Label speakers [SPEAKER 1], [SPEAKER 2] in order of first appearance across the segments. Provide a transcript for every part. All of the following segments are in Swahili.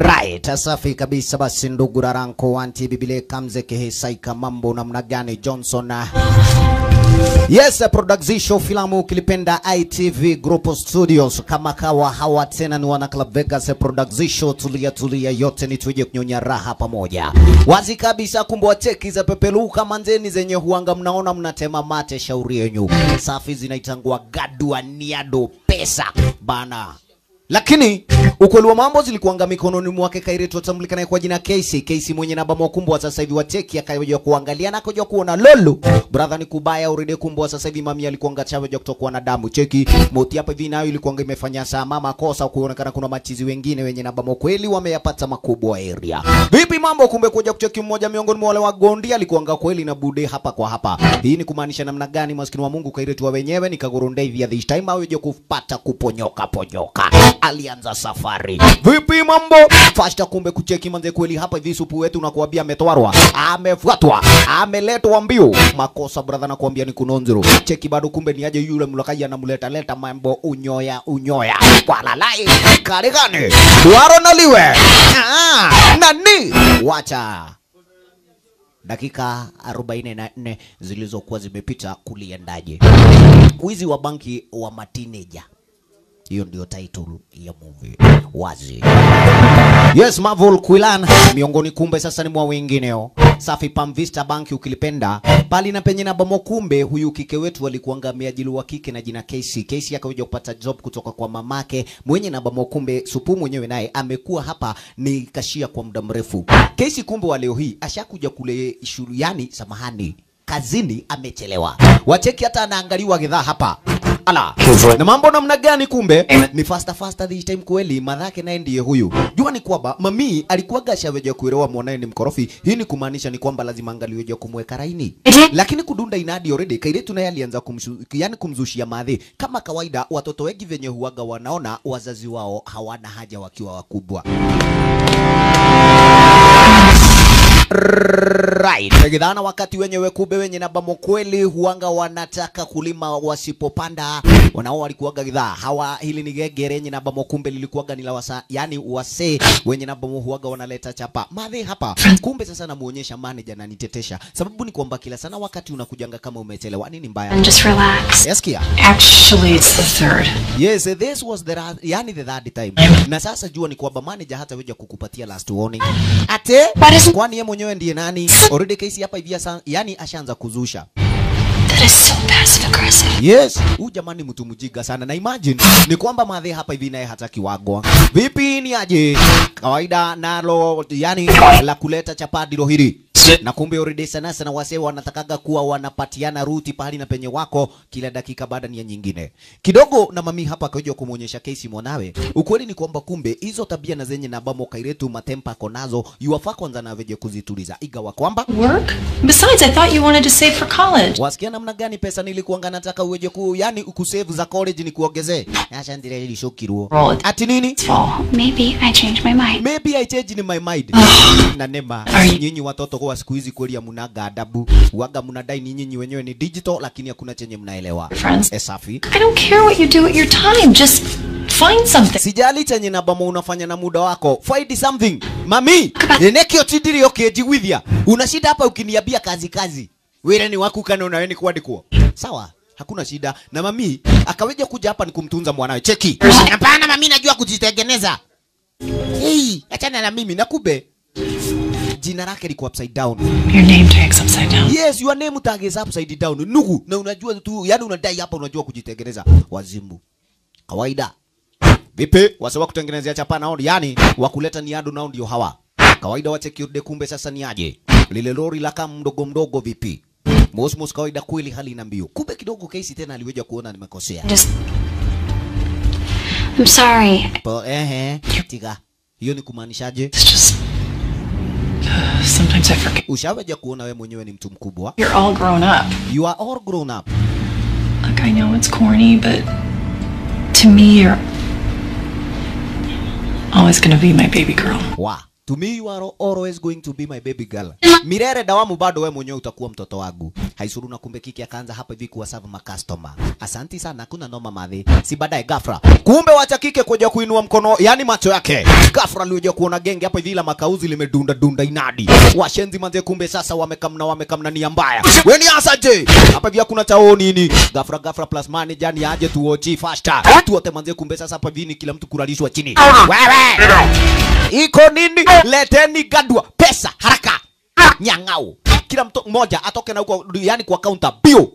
[SPEAKER 1] Right, safi kabisa. Basi ndugu Raranko wanti bibile kamze kehesaika, mambo namna gani Johnson? Yes, production filamu kilipenda ITV Group Studios, kama kawa hawa tena ni wana Club Vegas production Tulia tulia, yote ni tuje kunyonya raha pamoja, wazi kabisa. Kumbe cheki za pepeluka manzeni zenye huanga mnaona mnatema mate, shauri yenyu safi zinaitangua gadua niado pesa bana lakini ukweli wa mambo zilikuanga mikononi mwake Kairetu atambulika naye kwa jina Casey. Casey mwenye namba mwakumbwa sasa hivi wa teki akajua kuangalia na akajua kuona lolu Brother ni kubaya uride kumbwa sasa hivi mami alikuanga chawa ya kutokuwa na damu. Cheki moti hapa hivi nayo ilikuanga imefanya saa mama kosa kuonekana kuna machizi wengine wenye namba kweli wameyapata makubwa area. Vipi mambo kumbe kuja kucheki mmoja miongoni mwa wale wagondi alikuanga kweli na bude hapa kwa hapa. Hii ni kumaanisha namna gani maskini wa Mungu Kairetu wa wenyewe nikagurunda hivi this time au kupata kuponyoka ponyoka alianza safari. Vipi mambo? Fasta kumbe kucheki manze kweli hapa hivi supu wetu na kuambia ametwarwa, amefuatwa, ameletwa mbio. Makosa brother na kuambia ni kunonzero. Cheki bado kumbe ni aje yule mlakaji anamleta leta mambo unyoya unyoya. Kwa kare karigani. Duaro naliwe. Ah, nani? Wacha dakika 44 zilizokuwa zimepita kuliendaje? Wizi wa banki wa matineja hiyo ndio title ya movie wazi. Yes, Marvel Quillan miongoni kumbe sasa ni mwa wengineo. Oh. Safi Pam Vista Bank ukilipenda pali na penye na bomo. Kumbe huyu kike wetu alikuanga ameajiri wa kike na jina Casey. Casey akaja kupata job kutoka kwa mamake mwenye na bomo. Kumbe supu mwenyewe naye amekuwa hapa ni kashia kwa muda mrefu. Casey kumbe wa leo hii ashakuja kule shule, samahani, kazini amechelewa. Wacheki hata anaangaliwa gidhaa hapa ala. Na mambo namna gani? Kumbe ni faster faster this time kweli, madhake naye ndiye huyu. Jua ni kwamba mami alikuwa gashaweja kuelewa mwanae ni mkorofi. Hii ni kumaanisha ni kwamba lazima angaliweja kumweka raini, mhm. lakini kudunda inadi already kairetu naye alianza yani kumzushia madhi. Kama kawaida, watoto wengi venye huaga wanaona wazazi wao hawana haja wakiwa wakubwa Right. Tegidhana wakati wenye wekube wenye na bamo kweli huanga wanataka kulima wasipopanda wanao walikuwaga gidhaa hawa hili ni gegere na bamo kumbe lilikuwaga ni la wasa yani wase wenye na bamo huaga wanaleta chapa madhe hapa kumbe sasa namuonyesha manager na nitetesha sababu ni kwamba kila sana wakati unakujanga kama umechelewa nini mbaya And just relax Yes kia. actually it's the third yes this was the yani the third time na sasa jua ni kwamba manager hata weja kukupatia last warning ate kwani yeye mwenyewe ndiye nani? Already case hapa hivi sasa, yani ashaanza kuzusha. That is so passive aggressive. Yes, huyu jamani mtu mjiga sana na imagine ni kwamba madhe hapa hivi naye hataki wagwa. Vipi ni aje? Kawaida nalo yani la kuleta chapati hili na kumbe already sana sana wase wanatakaga kuwa wanapatiana ruti pahali na penye wako kila dakika baada ya nyingine. Kidogo na mami hapa akaja kumuonyesha kesi mwanawe. Ukweli ni kwamba kumbe hizo tabia na zenye na bamo kairetu matempa konazo yuwafaa kwanza na veje kuzituliza. Igawa kwamba work besides I thought you wanted to save for college. Wasikia namna gani pesa nilikuanga nataka uweje ku yani ukusave za college ni kuongezee. Acha ndire ile shokiruo. Ati nini? maybe I changed my mind. Maybe I changed my mind. na nema nyinyi watoto kwa kuwa siku hizi kweli hamunaga adabu, waga munadai ni nyinyi wenyewe ni digital, lakini hakuna chenye mnaelewa. Eh, safi. I don't care what you do with your time, just find something. Sijali chenye nabamo unafanya na muda wako, find something. Mami, nenekio tidiri okejigwithia, unashida hapa ukiniambia kazi kazi, wira ni waku kana unaweni ni kuandikwo, sawa hakuna shida. Na mami akaweja kuja hapa ni kumtunza mwanawe. Cheki, hapana mami, najua kujitengeneza. Hey, achana na mimi nakube kumbe jina lake liko upside down. Your name tags upside down. Yes, your name tag is upside down. Nugu, na unajua tu, yani unadai hapa unajua kujitengeneza. Wazimu. Kawaida. Vipi? Wase wa kutengenezea chapa nao yani wakuleta ni adu nao ndio hawa. Kawaida wacheki kumbe sasa ni aje? Lile lori la kama mdogo mdogo vipi? Mosmos kawaida kweli hali ina mbio. Kumbe kidogo kesi tena aliweja kuona nimekosea. Just... I'm sorry. Po, ehe, tiga. Hiyo ni kumaanishaje? It's just Sometimes I forget. Ushawaja kuona we mwenyewe ni mtu mkubwa? You're all grown up. You are all grown up. Look, I know it's corny, but to me you're always gonna be my baby girl. Wow. To me you are always going to be my baby girl. mirere dawamu bado wewe mwenyewe utakuwa mtoto wangu. Haisuru na kumbe kiki akaanza hapa hivi kuwa serve ma customer. Asanti sana kuna noma madhi. Si baadaye ghafla. Kumbe wacha kike kuja kuinua mkono, yani macho yake. Ghafla alikuja kuona genge hapa hivi la makauzi limedunda dunda inadi. Washenzi manze kumbe sasa wamekamna wamekamna ni mbaya. Wewe ni je Hapa hivi kuna chao nini? Ghafla ghafla plus money jani aje tuoji faster. Tuote manze kumbe sasa hapa hivi ni kila mtu kulalishwa chini. Wewe. Iko nini? leteni gadwa pesa haraka ah. nyangao kila mtu mmoja atoke na huko yani kwa kaunta bio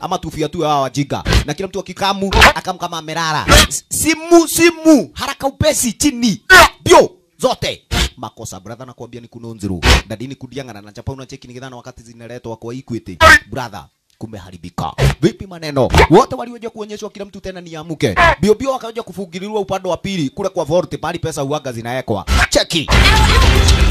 [SPEAKER 1] ama tufia tu hawa wajinga na kila mtu akikamu akamu kama amerara simu simu haraka upesi chini ah. bio zote makosa brother, nakwambia ni kunonziru dadini kudiangana na chapa unacheki ni githana wakati zinaletwa kwa Equity brother kumeharibika. Vipi maneno wote walioje kuonyeshwa, kila mtu tena niamuke bio bio, wakaja kufungiliwa upande wa pili kule kwa Volte, pali pesa huaga zinaekwa. Cheki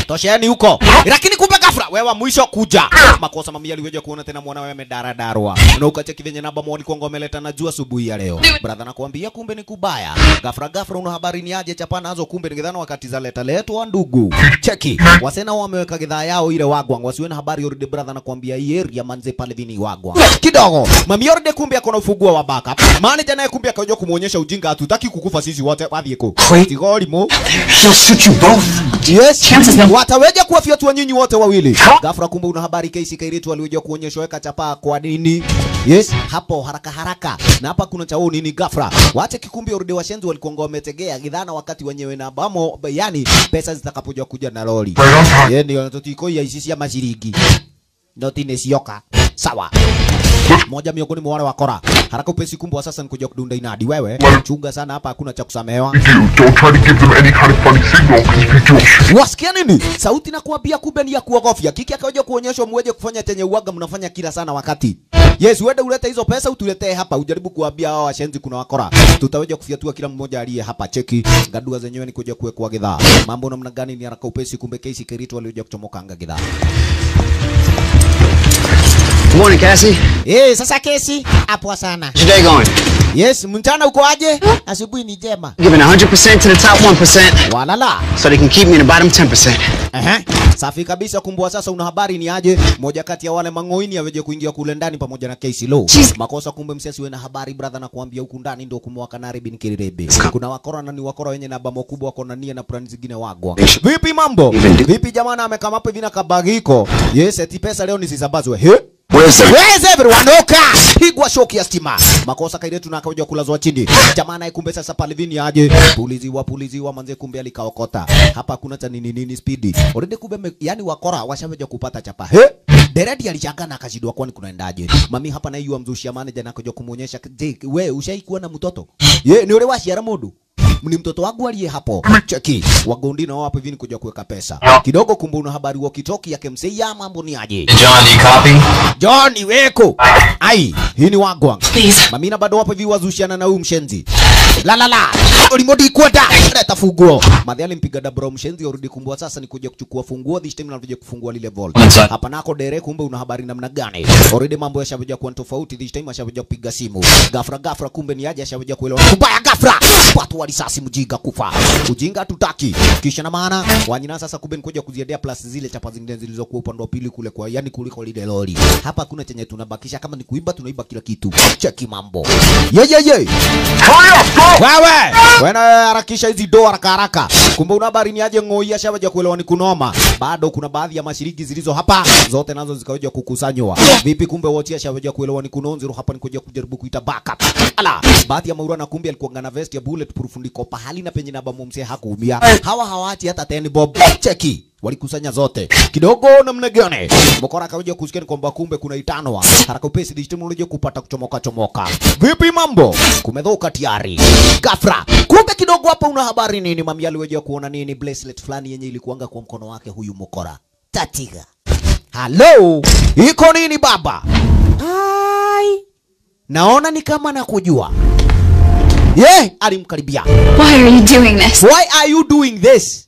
[SPEAKER 1] tosheni huko lakini kumbe gafra wewe mwisho kuja ah. makosa mami aliweja kuona tena mwana mwanawe amedaradarwa ah. na ukacha kivenye namba mwoni kwangu ameleta na jua asubuhi ya leo brother nakwambia kumbe ni kubaya gafra gafra una habari ni aje chapa nazo kumbe ningedhana wakati za leta wa ndugu cheki wasena wameweka gidhaa yao ile wagwang wasiwe na habari oride brother nakwambia area manze pale vini wagwa kidogo mami yoride kumbe akona ufugua wa backup manager naye kumbe akaja kumuonyesha ujinga hatutaki kukufa sisi wote wathiĩ kũ tigorimo wataweza kuwafyatua nyinyi wote wote wawili. Ghafla kumbe una habari kesi Kairetu walioja kuonyeshwa weka chapa kwa nini? Yes, hapo haraka haraka. Na hapa kuna chao nini ghafla. Wacha kikumbi urudi Washenzi walikuwa wametegea gidhana wakati wenyewe na bamo yani pesa zitakapojua kuja na lori. Yeye ndio anatotiko ya isisi ya mashiriki. Ndio tinesioka. Sawa. Moja miongoni mwa wale wakora haraka upesi kumbwa Sasa nikuja kudunda inadi wewe, chunga sana hapa, hakuna cha kusamehewa. Wasikia nini? Sauti na kuambia kumbe ni ya kuogofya. Kiki akaja kuonyeshwa muweje kufanya chenye uwaga mnafanya kila sana wakati. Yes, uende ulete hizo pesa utuletee hapa, ujaribu kuambia hao washenzi kuna wakora. Tutaweja kufiatua kila mmoja aliye hapa. Cheki gadua zenyewe ni kuja kuwekwa gidhaa. Mambo namna gani? Ni haraka upesi, kumbe kesi Kirito alioja kuchomoka anga gidhaa. Good morning, Cassie. Yes, eh, Hey, sasa Cassie, hapo sana. How's your day going? Yes, mchana uko aje? Asubuhi ni jema. Giving 100% to the top 1%. Walala.
[SPEAKER 2] So they can keep me in
[SPEAKER 1] the bottom 10%. Aha. Safi kabisa kumbua sasa una habari ni aje? Moja kati ya wale mangoini aweje kuingia kule ndani pamoja na Casey Low. Makosa kumbe msiasi wewe na habari brother na kuambia huku ndani ndio kumwaka na Rebin Kirirebe. Kuna wakora na ni wakora wenye na bamo kubwa wako na nia na plani zingine wagwa. Vipi mambo? Vipi jamani amekamapa hivi na kabagiko? Yes, eti pesa leo nisisambazwe. He? Ondoka! Pigwa shoki ya stima. Makosa kairetu na akaja kulazwa chini. Jamaa naye kumbe sasa palivini aje. Pulizi wa manze kumbe alikaokota. Hapa kuna cha nini nini spidi. Already kumbe yani wakora washaweja kupata chapa. He? Deradi alishangaa na akashindwa kwani kunaendaje. Mami hapa naye yua mzushia manager na akaja kumuonyesha, "Je, wewe ushaikuwa na mtoto?" Ye, ni ule wa Shiaramudu ni mtoto wangu aliye hapo. Cheki wagondi na wapo vini kuja kuweka pesa kidogo, kumbe una habari wa kitoki yake mzee ya mambo ni aje? John, you copy? John, weko ai, hii ni wagwang. Mamina bado wapo hivi wazushiana na huyu mshenzi la la la ulimodi kwenda leta funguo madhi alimpiga bro mshenzi urudi kumbua sasa ni kuja kuchukua funguo this time nalivyoje kufungua lile vault hapa nako dere kumbe una habari namna gani already mambo yashavuja kuwa tofauti this time ashavuja kupiga simu gafra gafra kumbe ni aje ashavuja kuelewa kubaya gafra watu wali sasa basi mjinga kufa. Ujinga tutaki. Kisha na maana wanyina sasa kube nikuja kuziendea plus zile chapa zingine zilizokuwa upande wa pili kule kwa yani kuliko lile lori. Hapa kuna chenye tunabakisha, kama ni kuiba tunaiba kila kitu. Cheki mambo. Ye ye ye. Wewe, wewe harakisha hizi doa haraka haraka. Kumbe una habari ni aje ngoia shaba ya kuelewa ni kunoma. Bado kuna baadhi ya mashiriki zilizo hapa zote nazo zikaoja kukusanywa. Vipi kumbe wote shaba kuelewa ni kunonzero hapa nikuja kujaribu kuita backup. Ala, baadhi ya maura na kumbe alikuwa ngana vest ya bulletproof ndiko wako pahali na penye namba mumse hakuumia. Eh. Hawa hawati hata teni bob. Eh. Cheki walikusanya zote kidogo namna gani? Mokora akaja kusikia kwamba kumbe kuna itano wa haraka upesi digital kupata kuchomoka chomoka. Vipi mambo, kumedhoka tiari gafra. Kumbe kidogo hapa una habari nini? Mami aliweja kuona nini bracelet fulani yenye ilikuanga kwa mkono wake huyu mokora tatiga. Halo, iko nini baba? Hai, naona ni kama nakujua ye alimkaribia Why are you doing this?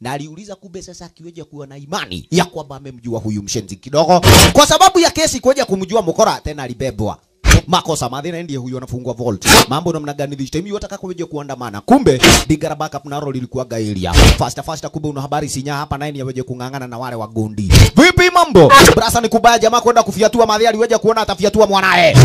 [SPEAKER 1] na aliuliza kumbe sasa akiweja kuwa na imani ya kwamba amemjua huyu mshenzi kidogo, kwa sababu ya kesi kuweja kumjua mkora, tena alibebwa makosa mathina ndiye huyo anafungwa volt mambo namna gani this time yotaka kuja kuandamana kumbe digara backup na roll ilikuwa gailia faster faster kumbe una habari sinya hapa nine yaweje kungangana na wale wagundi. vipi mambo brasa ni kubaya jamaa kwenda kufiatua madhi aliweje kuona atafiatua mwanae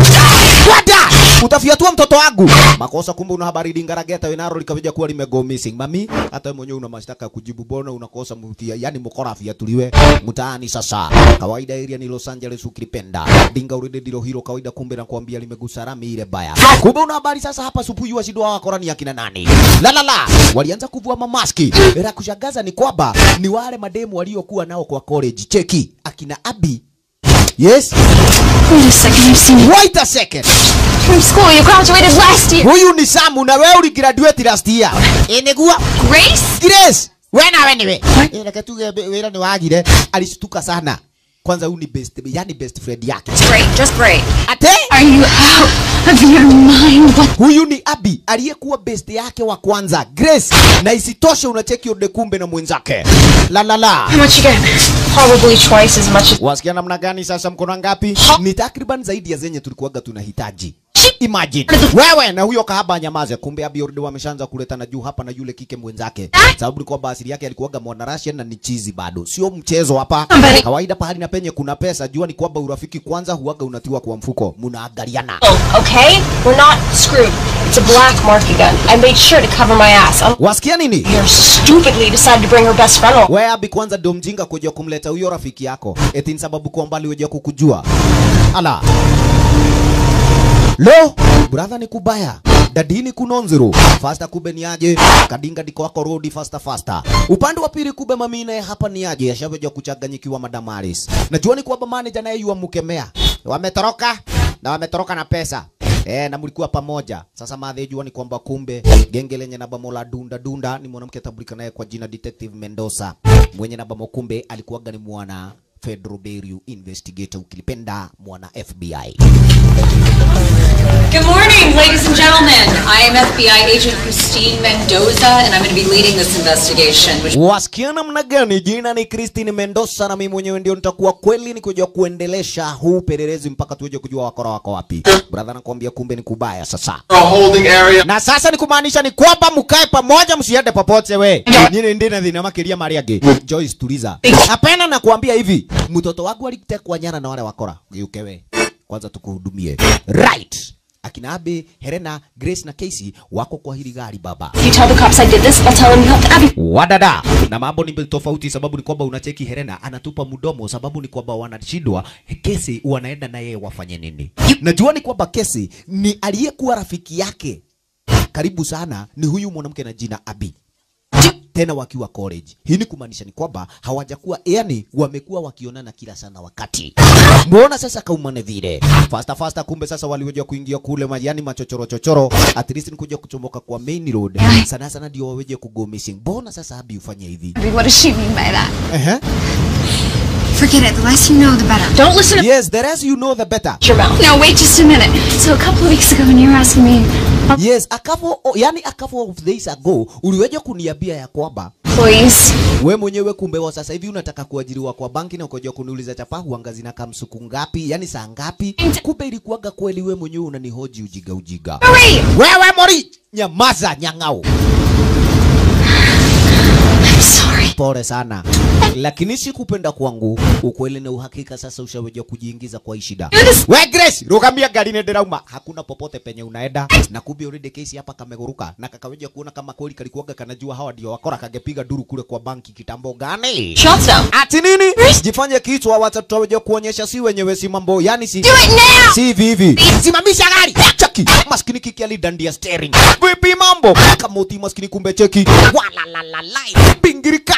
[SPEAKER 1] wada utafiatua mtoto wangu makosa kumbe una habari digara geta wewe naro likaweje kuwa limego missing mami hata mwenyewe una mashtaka kujibu bona unakosa mtia yani mkora afiatuliwe mtaani sasa kawaida area ni Los Angeles ukilipenda dinga urede dilo hilo kawaida kumbe na kwa nakwambia limegusa rami ile baya. Kumbe una habari sasa hapa supuyu subuhi washindwa wakora ni akina nani? La la la, walianza kuvua mamaski. Era kushangaza ni kwamba ni wale mademu waliokuwa nao kwa college. Cheki akina Abi. Yes. Wait a second, you've seen Wait a second. From school, you graduated last year. Huyu ni Samu na wewe uli graduate last year. Enegua. Eh, Grace? Grace. Wewe na wewe. Ile katuge wera ni wagire. Eh, Alishtuka sana kwanza huyu ni best, yani best friend yake. Great, just great. Ate? Are you out of your mind? What? Huyu ni Abi aliyekuwa best yake wa kwanza Grace, na isitoshe unacheki Odekumbe na mwenzake la la la. How much again Probably twice as much. as... Wasikia namna gani sasa? Mkono ngapi? Ni takriban zaidi ya zenye tulikuwaga tunahitaji. Imagine wewe na huyo kahaba nyamaze, kumbe Abiyold wameshaanza kuleta na juu hapa na yule kike mwenzake, ah! sababu ni kwamba asili yake alikuwaga mwana Russian na ni chizi bado, sio mchezo hapa. Kawaida pahali na penye kuna pesa, jua ni kwamba urafiki kwanza huaga unatiwa kwa mfuko, munaangaliana. Oh, okay, we're not screwed. It's a black market gun. I made sure to cover my ass. I'm... Wasikia nini? You're stupidly decided to bring her best friend along. Wewe Abi kwanza ndio mjinga kuja kumleta huyo rafiki yako. Eti ni sababu kwa mbali wewe kukujua. Ala lo brother ni kubaya dadini kunonzero fasta kube ni aje kadinga diko wako rodi fasta fasta upande wa pili kube mamine hapa ni aje ashaveja kuchanganyikiwa Aris najua ni kwamba manager naye yuamkemea wametoroka na wametoroka na pesa E, na mlikuwa pamoja. Sasa madhejua ni kwamba kumbe genge lenye na bamola dunda dunda ni mwanamke atambulika naye kwa jina Detective Mendoza mwenye na bamo kumbe alikuwa gani mwana Federal Bureau Investigator, ukilipenda mwana FBI Good morning, ladies and gentlemen. I am FBI agent Christine Mendoza and I'm going to be leading this investigation. Which... Wasikiana mna gani? Jina ni Christine Mendoza na mimi mwenyewe ndio nitakuwa kweli ni kuja kuendelesha huu upelelezi mpaka tuje kujua wakora wako wapi. Brother, nakwambia kumbe ni kubaya sasa. Na sasa ni kumaanisha ni kwamba mkae pamoja msiende popote we. Nyinyi ndio na dhina makiria mali yake. Mm. Joyce tuliza. Hapana nakwambia hivi, mtoto wangu alitekwa nyara na wale wakora. Ukewe. Kwanza tukuhudumie. Right akina Abe, Helena, Grace na Casey wako kwa hili gari baba. you tell the cops I did this, I'll tell them you Wadada. Na mambo ni tofauti, sababu ni kwamba unacheki Helena anatupa mdomo, sababu ni kwamba wanashindwa Casey, wanaenda na yeye wafanye nini? Najua ni kwamba Casey ni aliyekuwa rafiki yake karibu sana, ni huyu mwanamke na jina Abi tena wakiwa college. Hii ni kumaanisha ni kwamba hawajakuwa, yani wamekuwa wakionana kila sana wakati. Mbona sasa kaumane vile fasta fasta? Kumbe sasa waliweza kuingia kule yani machochoro chochoro, at least ni kuja kuchomoka kwa main road sana sana, ndio waweje missing. Mbona sasa abi ufanye hivi? Forget it. The less you know, the better. Don't listen to Yes, the less you know, the better. Your mouth. No, wait just a minute. So a couple of weeks ago when you were asking me Yes, a couple, yani a couple of days ago uliweja kuniambia ya kwamba Please. We mwenyewe kumbe wa sasa hivi unataka kuajiriwa kwa banki na ukoja kuniuliza chapa huangazi na kamsuku ngapi, yani saa ngapi? Kumbe ilikuwaga kweli we mwenyewe unanihoji ujiga ujiga. Mori! we, Mori, nyamaza nyang'au. I'm sorry. Pole sana lakini si kupenda kwangu, ukweli na uhakika. Sasa ushaweja kujiingiza kwa ishida We Grace, rukambia gari ni ndirauma. Hakuna popote penye unaenda, na kubi already case hapa kameguruka, na kakaweja kuona kama kweli kalikuaga kanajua hawa ndio wakora, kagepiga duru kule kwa banki kitambo gani? Ati nini? Jifanye kitu wa watu tutaweja kuonyesha si wenyewe, si mambo yani, si si vivi Simamisha gari chaki maskini kiki ali dandia steering. Vipi mambo kama uti maskini, kumbe cheki, wala la la la, pingirika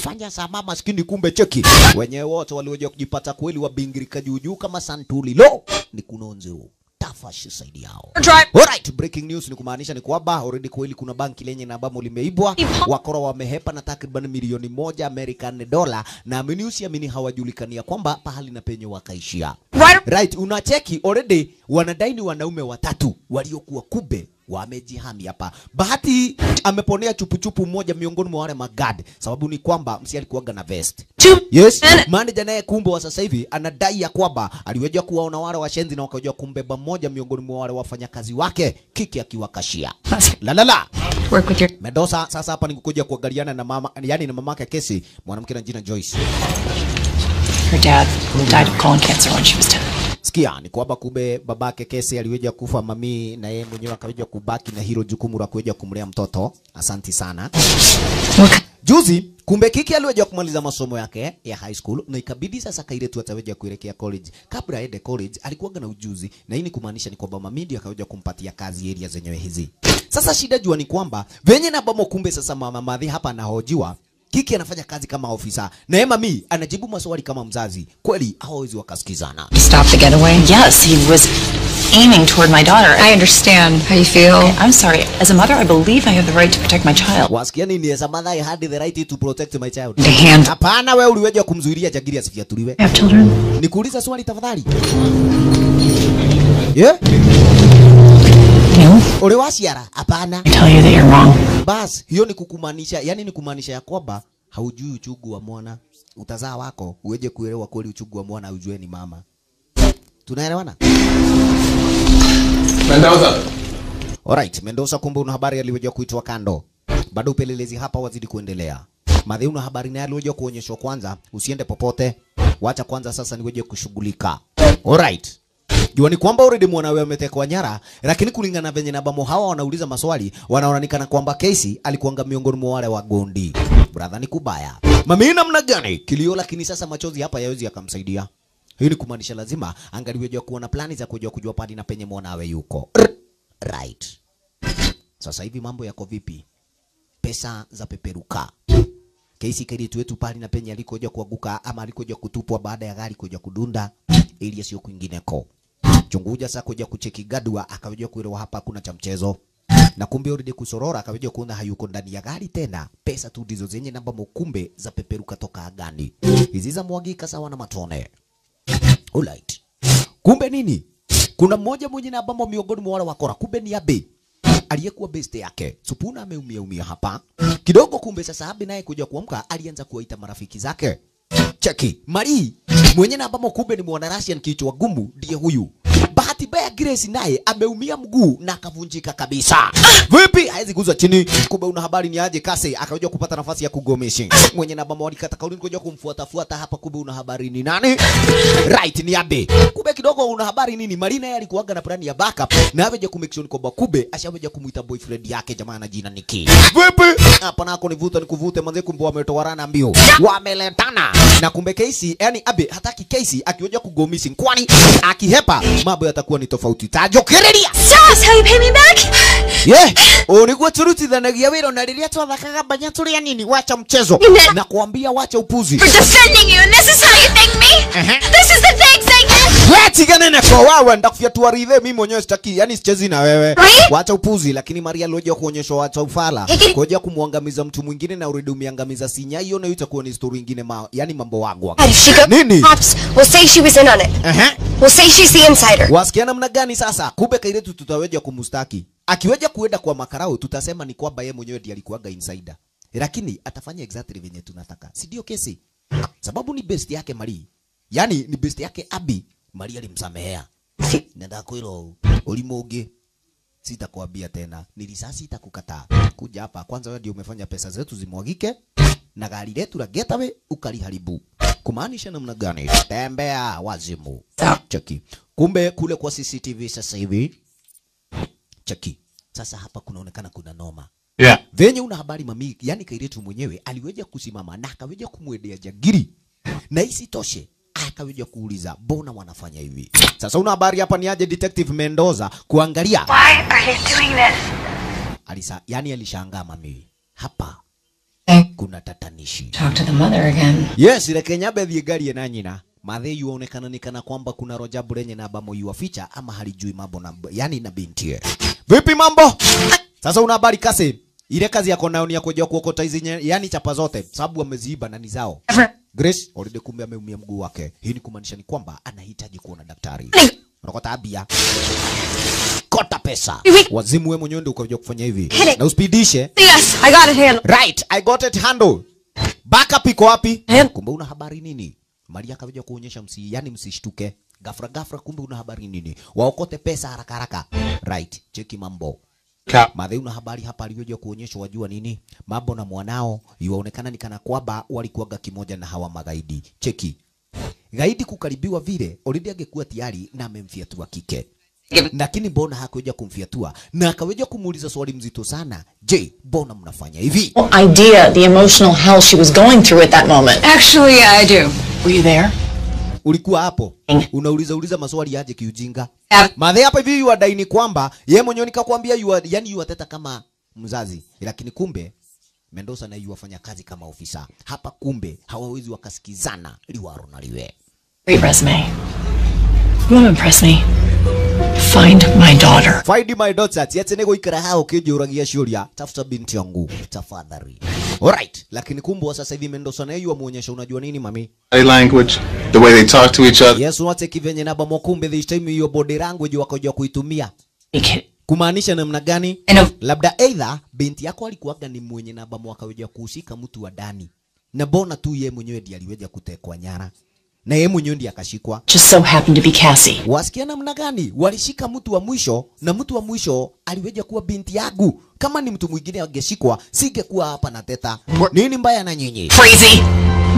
[SPEAKER 1] fanya samaa maskini, kumbe cheki wenyewe wote walioja kujipata kweli wabingirika juujuu kama santuli lo, ni kunonzi tafashi saidi yao. Alright, breaking news ni kumaanisha ni kwamba already kweli kuna banki lenye na ambamo limeibwa, wakora wamehepa na takriban milioni moja American dola, na mini usiamini hawajulikania kwamba pahali na penye wakaishia. Right, unacheki already wanadaini wanaume watatu waliokuwa kube wamejihami hapa. Bahati ameponea chupuchupu mmoja miongoni mwa wale magad, sababu ni kwamba msi alikuwaga na vest. Yes, manager naye kumbe wa sasa hivi anadai ya kwamba aliweja kuwaona wale washenzi na wakajua kumbeba mmoja miongoni mwa wale wafanyakazi wake kiki akiwakashia. La la la. Work with your... Medosa sasa hapa nikukuja kuangaliana na mama, yani na mamake kesi mwanamke na jina Joyce. Her dad died of colon cancer when she was Sikia, ni kwamba kube babake Kesi aliweja kufa, mami na yeye mwenyewe akaweja kubaki na hilo jukumu la kuweja kumlea mtoto. Asanti sana. Juzi kumbe Kiki aliweja kumaliza masomo yake ya high school na ikabidi sasa kaile tu ataweja kuelekea college. Kabla aende college alikuwa na ujuzi, na hii ni kumaanisha ni kwamba mami ndio akaweja kumpatia kazi area zenyewe hizi. Sasa shida jua ni kwamba venye na bamo kumbe sasa mama madhi hapa anahojiwa Kiki anafanya kazi kama ofisa, Neema Mi anajibu maswali kama mzazi. Kweli hawawezi wakasikizana. Stop the getaway. Yes, he was aiming toward my daughter. I understand how you feel. I'm sorry. As a mother, I believe I have the right to protect my child. Wasikia nini? As a mother, I had the right to protect my child. The hand. Hapana, wewe uliweje kumzuiria jagiri asifyatuliwe? I have children. Nikuuliza swali tafadhali. Yeah? uri waciara? Hapana. Bas, hiyo ni kukumanisha, yani ni kumaanisha ya kwamba haujui uchungu wa mwana. Utazaa wako uweje kuelewa kweli uchungu wa mwana ujue ni mama. Tunaelewana? Mendoza. Alright, Mendoza, kumbe una habari aliyoja kuitwa kando. Bado upelelezi hapa wazidi kuendelea. Madheu na habari naye aliyoja kuonyeshwa kwanza, usiende popote. Wacha kwanza sasa niweje kushughulika. Alright. Jua ni kwamba already mwanawe ametekwa nyara, lakini kulingana venye na bamo hawa wanauliza maswali, wanaonekana kwamba Casey alikuanga miongoni mwa wale gondi. Brother, ni kubaya. Mami, ina mna gani? Kilio, lakini sasa machozi hapa yawezi yakamsaidia. Hii ni kumaanisha lazima angaliwe jua kuona plani za kujua kujua padi na penye mwanawe yuko. Right. Sasa hivi mambo yako vipi? Pesa za peperuka. Casey Keritu wetu pale na penye alikoja kuanguka ama alikoja kutupwa baada ya gari kuja kudunda, ili sio kwingineko chunguja sa kuja kucheki gadwa akawejua kuelewa hapa kuna cha mchezo na kumbe already kusorora akawejua kuona hayuko ndani ya gari tena. Pesa tu ndizo zenye namba mukumbe za peperuka toka agani, hizi za mwagika sawa na matone. Alright, kumbe nini, kuna mmoja mwenye namba mo miongoni mwa wale wakora, kumbe ni Abe aliyekuwa best yake Supuna. Ameumia umia hapa kidogo, kumbe sasa Abe naye kuja kuamka, alianza kuwaita marafiki zake. Cheki Marii mwenye na ambamo ni mwana Russian kichwa gumu ndiye huyu bahati mbaya Grace naye ameumia mguu na akavunjika kabisa. vipi? Hawezi kuzwa chini. Kumbe una habari ni aje Kase akaja kupata nafasi ya kugomeshi. Mwenye namba mawali kata kauli nikuja kumfuata fuata hapa, kumbe una habari ni nani? Right ni Abe. Kumbe kidogo una habari nini? Marina yeye alikuaga na plani ya backup na aweje kumake sure kwamba kumbe ashaweja kumuita boyfriend yake jamaa na jina Niki. Vipi? Hapa nako nivuta nikuvute manze, kumbe wametowarana mbio. Wameletana. Na kumbe Casey, yani Abe hataki Casey akioja kugomisi kwani akihepa mambo yatakuwa kuo ni tofauti ta njukireria yeah. Oh, tũrutithanagia wĩra na rĩrĩa twathakaga mbanya turi anini, wacha mchezo na kuambia wacha upuzi. For defending you, me. Uh -huh. This is the wewe tiganene kwa wewe wow, ndakufia tuwaridhe mimi mwenyewe sitaki, yani sichezi na wewe. Wacha upuzi. Lakini Maria loja kuonyesha wacha ufala, koja kumwangamiza mtu mwingine na uridi umiangamiza sinya, hiyo nayo itakuwa ni story nyingine ma, yani mambo wangu nini? Perhaps we'll say she was in on it. Uh -huh. We'll say she's the insider. Wasikia namna gani sasa? Kumbe kairetu tutaweja kumustaki akiweja kuenda kwa makarao, tutasema ni kwamba yeye mwenyewe ndiye alikuwaga insider, lakini atafanya exactly venye tunataka, si ndio kesi? Sababu ni best yake Maria yani ni best yake Abi Maria alimsamehea. Nenda kuiro ulimoge ungi sitakwambia tena, ni risasi itakukataa. Kuja hapa kwanza, wewe ndio umefanya pesa zetu zimwagike na gari letu la getaway ukaliharibu. Kumaanisha namna gani? Tembea wazimu. chaki Kumbe kule kwa CCTV sasa hivi. chaki Sasa hapa kunaonekana kuna noma. Yeah. Venye una habari mami, yani Kairetu mwenyewe aliweja kusimama na akaweja kumwedea jagiri na isitoshe akaja kuuliza mbona wanafanya hivi? Sasa una habari hapa ni aje Detective Mendoza kuangalia Why are you doing this? Alisa, yani alishangaa mami hapa eh. kuna tatanishi. Talk to the mother again. Yes, ile reke nyabe thiegarie na nyina mathe kana kwamba kuna rojabu lenye yu moiwaficha ama halijui mambo na yani na bintie. Vipi mambo? Sasa una habari kasi ile kazi yako nayo ni ya kujua kuokota hizi yani chapa zote, sababu wameziiba na ni zao. Ever. Grace already kumbe ameumia mguu wake. Hii ni kumaanisha ni kwamba anahitaji kuona daktari. Unakota abia. Kota pesa. Wazimu wewe mwenyewe ndio ukaja kufanya hivi. Na uspidishe. Yes, I got it handled. Right, I got it handled. Backup iko wapi? Kumbe una habari nini? Maria akaja kuonyesha msi, yani msishtuke. Gafra gafra, kumbe una habari nini? Waokote pesa haraka haraka. Right, cheki mambo. Madhe, una habari hapa aliyoja kuonyeshwa wajua nini? Mambo na mwanao iwaonekana ni kana kwamba walikuwaga kimoja na hawa magaidi. Cheki. Gaidi kukaribiwa vile, olidi angekuwa tayari na amemfiatua kike. Lakini mbona hakuja kumfiatua na akaweja kumuuliza swali mzito sana. Je, mbona mnafanya hivi? Idea the emotional hell she was going through at that moment. Actually, I do. Were you there? ulikuwa hapo eh. unauliza uliza maswali aje kiujinga. Madhe hapa hivi adaini kwamba ye mwenyewe nikakwambia yu, yani ateta kama mzazi, lakini kumbe Mendoza na yuwafanya kazi kama ofisa hapa, kumbe hawawezi wakasikizana liwaro na liwe. Repress me. You impress me. Find my daughter. Find my daughter. Tiate nego ikara hao ukijiuragia shuria. Tafuta binti yangu. Tafadhali. Alright. Lakini kumbwa sasa hivi Mendoza na yeye muonyesha unajua nini mami? Body language, the way they talk to each other. Yes, unate kivenye naba bamokumbe this time hiyo body language wakojua kuitumia. Kumaanisha namna gani? Labda either binti yako alikuwaga ni mwenye namba weja kuhusika mtu wa Dani. na bona tu ye mwenyewe ndiye aliweza kutekwa nyara na Naye Munyundi akashikwa. Just so happened to be Cassie. Wasikia namna gani? Walishika mtu wa mwisho na mtu wa mwisho aliweja kuwa binti yangu. Kama ni mtu mwingine angeshikwa, singekuwa hapa na teta. Nini mbaya na nyinyi? Crazy.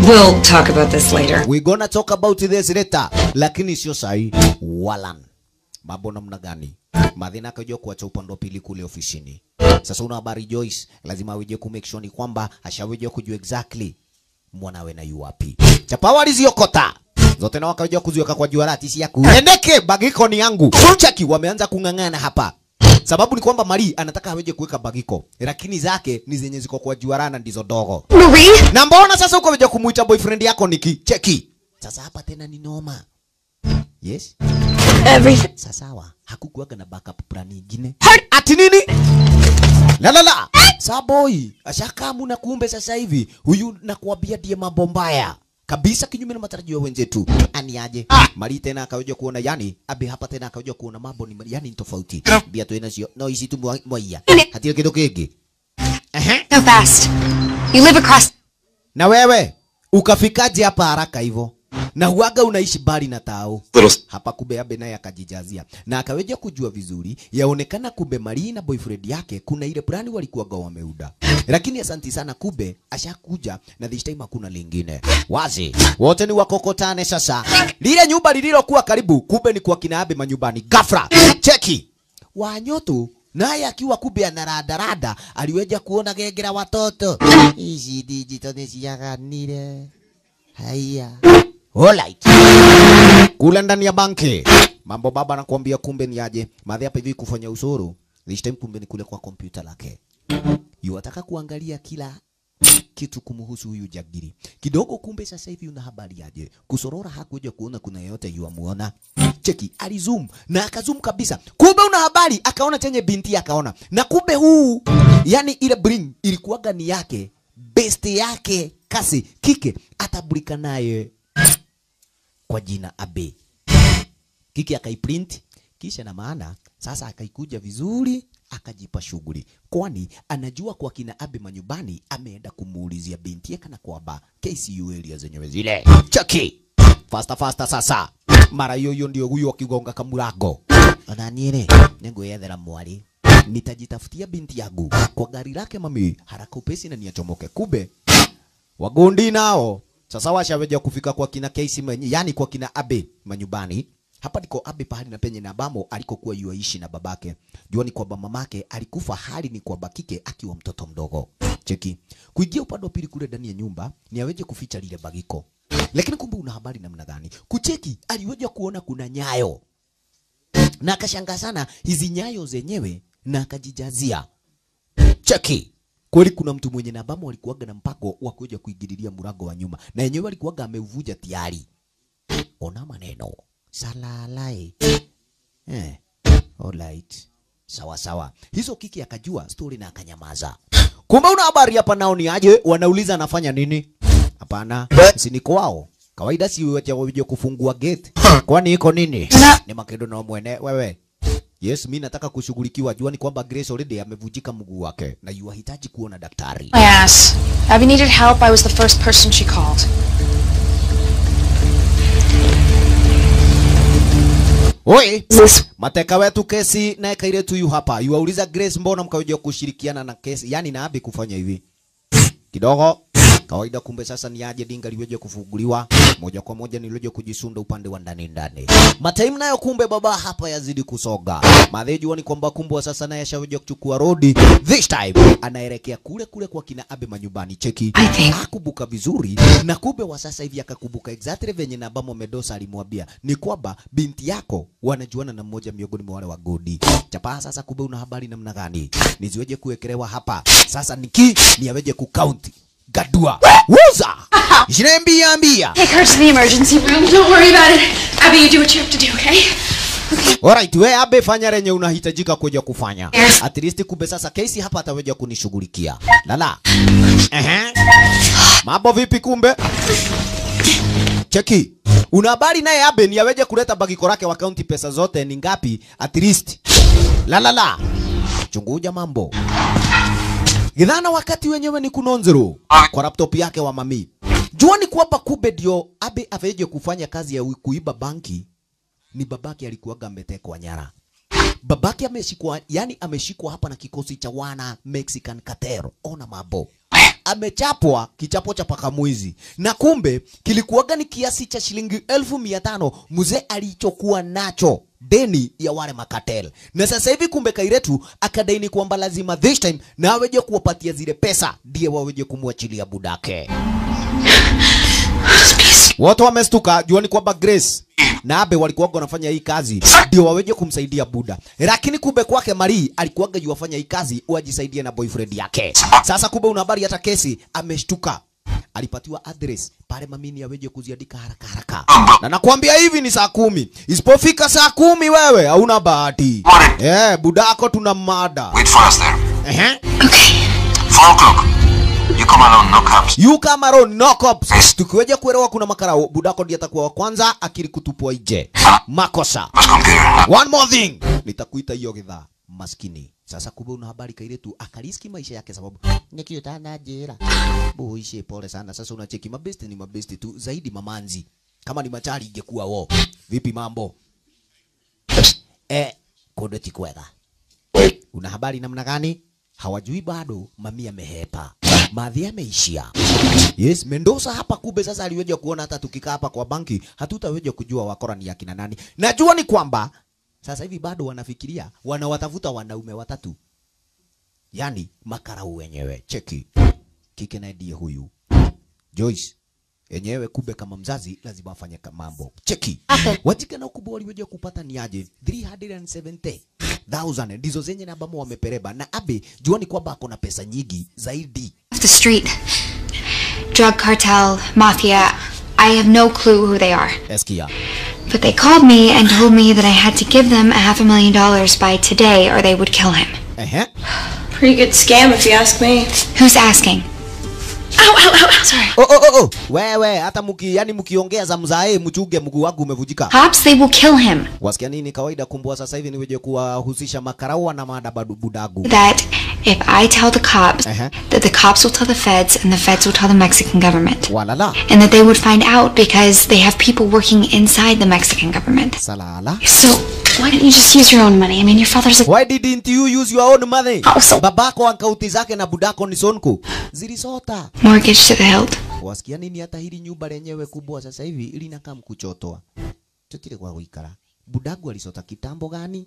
[SPEAKER 1] We'll talk about this later. We gonna talk about this later. Lakini sio sahi. Walan. Mambo namna gani? Madhina akajua kuacha upande wa pili kule ofisini. Sasa una habari Joyce, lazima aweje ku make sure ni kwamba ashaweje kujua exactly mwanawe na yu wapi. Chapawa aliziokota zote na wakaja kuziweka kwa juarati si yaku. Endeke bagiko ni yangu. Chaki wameanza kung'ang'ana hapa. Sababu ni kwamba Marie anataka aweje kuweka bagiko, lakini zake ni zenye ziko kwa juarana ndizo dogo. Marie, na mbona sasa uko aweje kumuita boyfriend yako niki? Cheki. Sasa hapa tena ni noma. Yes. Everything. Sasa sawa, hakukuwaga na backup plan nyingine. Ati nini? La la la. Sa boy, ashakamu na kumbe sasa hivi huyu nakuambia ndiye mambo mbaya kabisa kinyume na matarajio wenzetu. Ani aje ah. Mali tena akaoja kuona yani abi hapa tena akaoja kuona mambo ni yani ni tofauti. Bia tu inacio no hizi tu mwaia. Hatira kitu Eh eh. No fast. You live across. Na wewe ukafikaje hapa haraka hivyo? na huaga unaishi bali na tao hapa. kube Abe naye akajijazia na akaweja kujua vizuri, yaonekana kube Maria na boyfriend yake kuna ile plani walikuwa gawa wameuda, lakini asanti sana, kumbe ashakuja na this time hakuna lingine wazi, wote ni wakokotane sasa. Lile nyumba lililokuwa karibu, kube ni kwa kina Abe manyumbani. Ghafla cheki Wanyotu naye akiwa kumbe anaradarada aliweja kuona gegera watoto hizi dijito niziaganire haya Alright. Kula ndani ya banki. Mambo baba anakuambia kumbe ni aje. Madhi hapa hivi kufanya usuru. This time kumbe ni kule kwa kompyuta lake. Yuataka kuangalia kila kitu kumuhusu huyu Jagiri. Kidogo kumbe sasa hivi una habari aje. Kusorora hakuja kuona kuna yeyote amuona. Cheki, alizoom na akazoom kabisa. Kumbe una habari, akaona chenye binti akaona. Na kumbe huu, yani ile bring ilikuwa gani yake, best yake kasi kike atabulika naye kwa jina Abe. Kiki akaiprint kisha na maana sasa akaikuja vizuri akajipa shughuli, kwani anajua kwa kina Abe manyumbani ameenda kumuulizia binti yake na kwamba KCU area zenyewe zile. chaki fasta fasta, sasa mara hiyo hiyo ndio huyo akigonga kamurago, ona niere ningwethera mwali nitajitafutia binti yangu kwa gari lake mami haraka upesi na niachomoke. Kube wagundi nao sasa washaweja kufika kwa kina Casey mwenye, yani kwa kina Abe manyumbani. Hapa niko Abe pahali na penye na bamo alikokuwa yuaishi na babake. Jua ni kwa mamake alikufa hali ni kwa bakike akiwa mtoto mdogo. Cheki. Kuingia upande wa pili kule ndani ya nyumba ni aweje kuficha lile bagiko. Lakini kumbe una habari namna gani? Kucheki aliweja kuona kuna nyayo. Na akashangaa sana hizi nyayo zenyewe na akajijazia. Cheki. Kweli kuna mtu mwenye nabamu alikuwaga na mpako wa kuja kuingililia mlango wa nyuma, na yenyewe alikuwaga ameuvunja tayari. Ona maneno salalai eh, right sawa sawa, hizo kiki akajua story na akanyamaza. Kumbe una habari hapa, nao ni aje, wanauliza anafanya nini? Hapana, si niko wao kawaida, si wewe kufungua gate, kwani iko nini? Ni Makedono mwene wewe Yes, mimi nataka kushughulikiwa. ni kwamba Grace already amevunjika mguu wake na yuahitaji kuona daktari. My ass. you needed help. I was the first person she called. Oi, mateka wetu kesi na kairetu yu hapa. Yuauliza Grace, mbona mkaoje kushirikiana na kesi? Yaani na Abby kufanya hivi. Kidogo. Kawaida kumbe sasa ni aje dinga liweje kufunguliwa moja kwa moja nilioje kujisunda upande wa ndani ndani. Mataimu nayo kumbe baba hapa yazidi kusoga. Madhe juani kwamba kumbe sasa naye ashaweje kuchukua rodi. This time anaelekea kule kule kwa kina Abe manyumbani cheki. Akubuka vizuri na kumbe wa sasa hivi akakumbuka exactly venye na Bamo Medosa alimwambia ni kwamba binti yako wanajuana na mmoja miongoni mwa wale wa Godi. Chapaa sasa kumbe una habari namna gani? Niziweje kuwekelewa hapa? Sasa niki niaweje kukaunti gadua wuza zino embiyambiya Alright, we abe fanya renye unahitajika kuja kufanya. At least kumbe sasa Casey hapa ataweza kunishughulikia. Lala. Ehe. Mambo vipi kumbe? Cheki. Una habari naye abe ni aweje kuleta bagi korake wa kaunti pesa zote ni ngapi at least. Lala la. Chunguja mambo. Githana wakati wenyewe ni kunonzero kwa laptop yake wa mami. Juani kuwapa kube dio abe aveje kufanya kazi ya kuiba banki ni babake gambete kwa nyara. Babake ameshikwa, yani ameshikwa hapa na kikosi cha wana Mexican cartel. Ona mabo Amechapwa kichapo cha paka mwizi, na kumbe kilikuwaga ni kiasi cha shilingi elfu mia tano mzee alichokuwa nacho deni ya wale makatel. Na sasa hivi kumbe Kairetu akadaini kwamba lazima this time na aweje kuwapatia zile pesa ndiye waweje kumwachilia budake. Watu wamestuka, juani kwamba Grace na Abe walikuwa wanafanya hii kazi ndio waweje kumsaidia Buda, lakini kumbe kwake Marie alikuwaga juu hii kazi wajisaidie na boyfriend yake. Sasa kumbe una habari, hata kesi ameshtuka alipatiwa address pale mamini aweje kuziandika haraka haraka, na nakwambia hivi ni saa kumi. Isipofika saa kumi wewe hauna bahati eh. budako tuna mada. Wait for us there. Uh -huh. Okay. Four o'clock. You come alone, no cops. You come alone, no cops. Tukiweje kuelewa kuna makarao, budako ndiye atakuwa wa kwanza akili kutupwa nje. Ah. Makosa. One more thing. Nitakuita hiyo githaa maskini. Sasa kumbe una habari kaile tu akariski maisha yake, sababu nikio tana jera boishe. Pole sana. Sasa unacheki mabest ni mabest tu zaidi, mamanzi kama ni machari ingekuwa wao. vipi mambo eh, kodo ti Una habari namna gani? Hawajui bado, mamia mehepa. madhi ameishia. Yes, Mendoza hapa kube sasa aliweja kuona hata tukikaa hapa kwa banki hatutaweja kujua wakora ni akina nani. Najua ni kwamba sasa hivi bado wanafikiria wanawatafuta wanaume watatu, yaani makarau wenyewe. Cheki kike na ndiye huyu Joyce enyewe kumbe, kama mzazi lazima afanye mambo. Cheki watike na ukubwa waliweja kupata ni aje 370,000 ndizo zenye na bamo wamepereba na abi juani kwamba ako na pesa nyingi zaidi. The street drug cartel mafia, I have no clue who they are. Eskia But they called me and told me that I had to give them a half a million dollars by today or they would kill him. Uh-huh. Pretty good scam if you ask me. Who's asking? Ow, ow, ow, ow, sorry. Oh, oh, oh, oh. Wewe hata muki, yani mkiongea za mzae mguu wangu umevujika. Hops, they will kill him. Wasikia nini kawaida kumbua sasa hivi niweje kuwahusisha na That If I tell the cops uh -huh. that the cops will tell the feds and the feds will tell the Mexican government. Walala. And that they would find out because they have people working inside the Mexican government. Salala. So why didn't you just use your own money? I mean your father's a Why didn't you use your own money? Also. Babako akaunti zake na budako ni sonko. Mortgage to the hilt. Wasikia nini hata hili nyumba lenyewe kubwa sasa hivi linakaa mkuchotoa. Tutile kwa kuikara. Budagu alisota kitambo gani?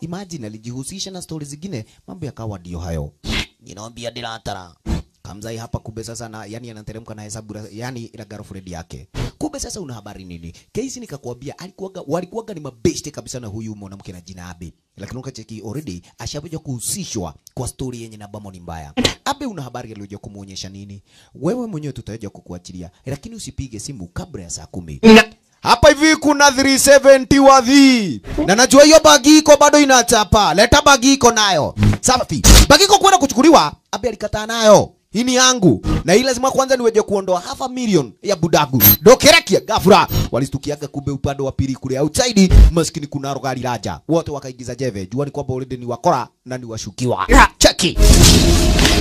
[SPEAKER 1] Imagine alijihusisha na stori zingine, mambo yakawa ndio hayo. Ninaambia dilatara Kamzai hapa kube sasa na yani anateremka na hesabu yani ila girlfriend yake. kube sasa una habari nini? Kesi nikakwambia alikuwa walikuwa ni mabeste kabisa na huyu mwanamke na jina Abe. Lakini ukacheki already ashapoja kuhusishwa kwa story yenye na bamo ni mbaya. Abe una habari aliyoja kumuonyesha nini? Wewe mwenyewe tutaja kukuachilia, lakini usipige simu kabla ya saa 10 hapa hivi kuna 370 wadhi na najua hiyo bagi iko bado inachapa. Leta bagi iko nayo safi. Bagi iko kwenda kuchukuliwa, abe alikataa nayo hii ni yangu na hii lazima kwanza niweje kuondoa half a million ya budagu dokerekia gafura walistukiaga kumbe upande wa pili kule outside maskini kuna rogari raja wote wakaingiza jeve jua ni kwamba already ni wakora na ni washukiwa cheki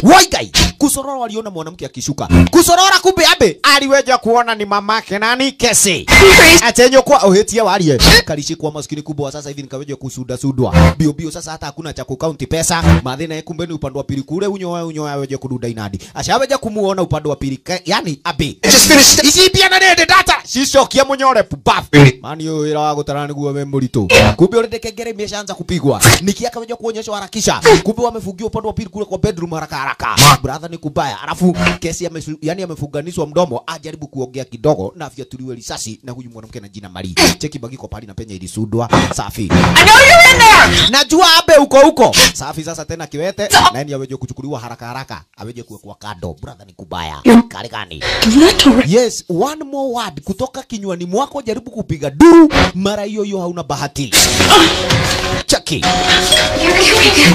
[SPEAKER 1] Waigai kusorora waliona mwanamke akishuka. Kusorora kumbe abe aliweja kuona ni mamake nani kesi. Atenyo kwa ohetia walie. Kalishi kwa maskini kubwa sasa hivi nikaweje kusuda sudwa. Bio bio sasa hata hakuna cha kukaunti pesa. Madhina yake kumbe ni upande wa pili kule unyoa unyoa aweje kududa inadi kandi acabeja kumuona upande wa pili yani abi isi pia na nende data cicokia mnyore pubaf mani uyu wira wa gutara niguo we muritu kumbe uri ndikengere imeshaanza kupigwa niki akabeja kuonyeshwa harakisha kumbe wamefungiwa upande wa pili kule kwa bedroom haraka haraka brother ni kubaya alafu kesi ya mesu, yani amefunganishwa mdomo ajaribu kuongea kidogo na afyatuliwe risasi na huyu mwanamke na jina Maria mm. cheki bagi kwa pali na penya ilisudwa safi najua abe uko uko safi sasa tena kiwete na ni aweje kuchukuliwa haraka haraka aweje kuwa kwa kando brother, ni kubaya gani? Yes, one more word kutoka kinywani mwako, jaribu kupiga duru mara hiyo hiyo, hauna bahati ah. chaki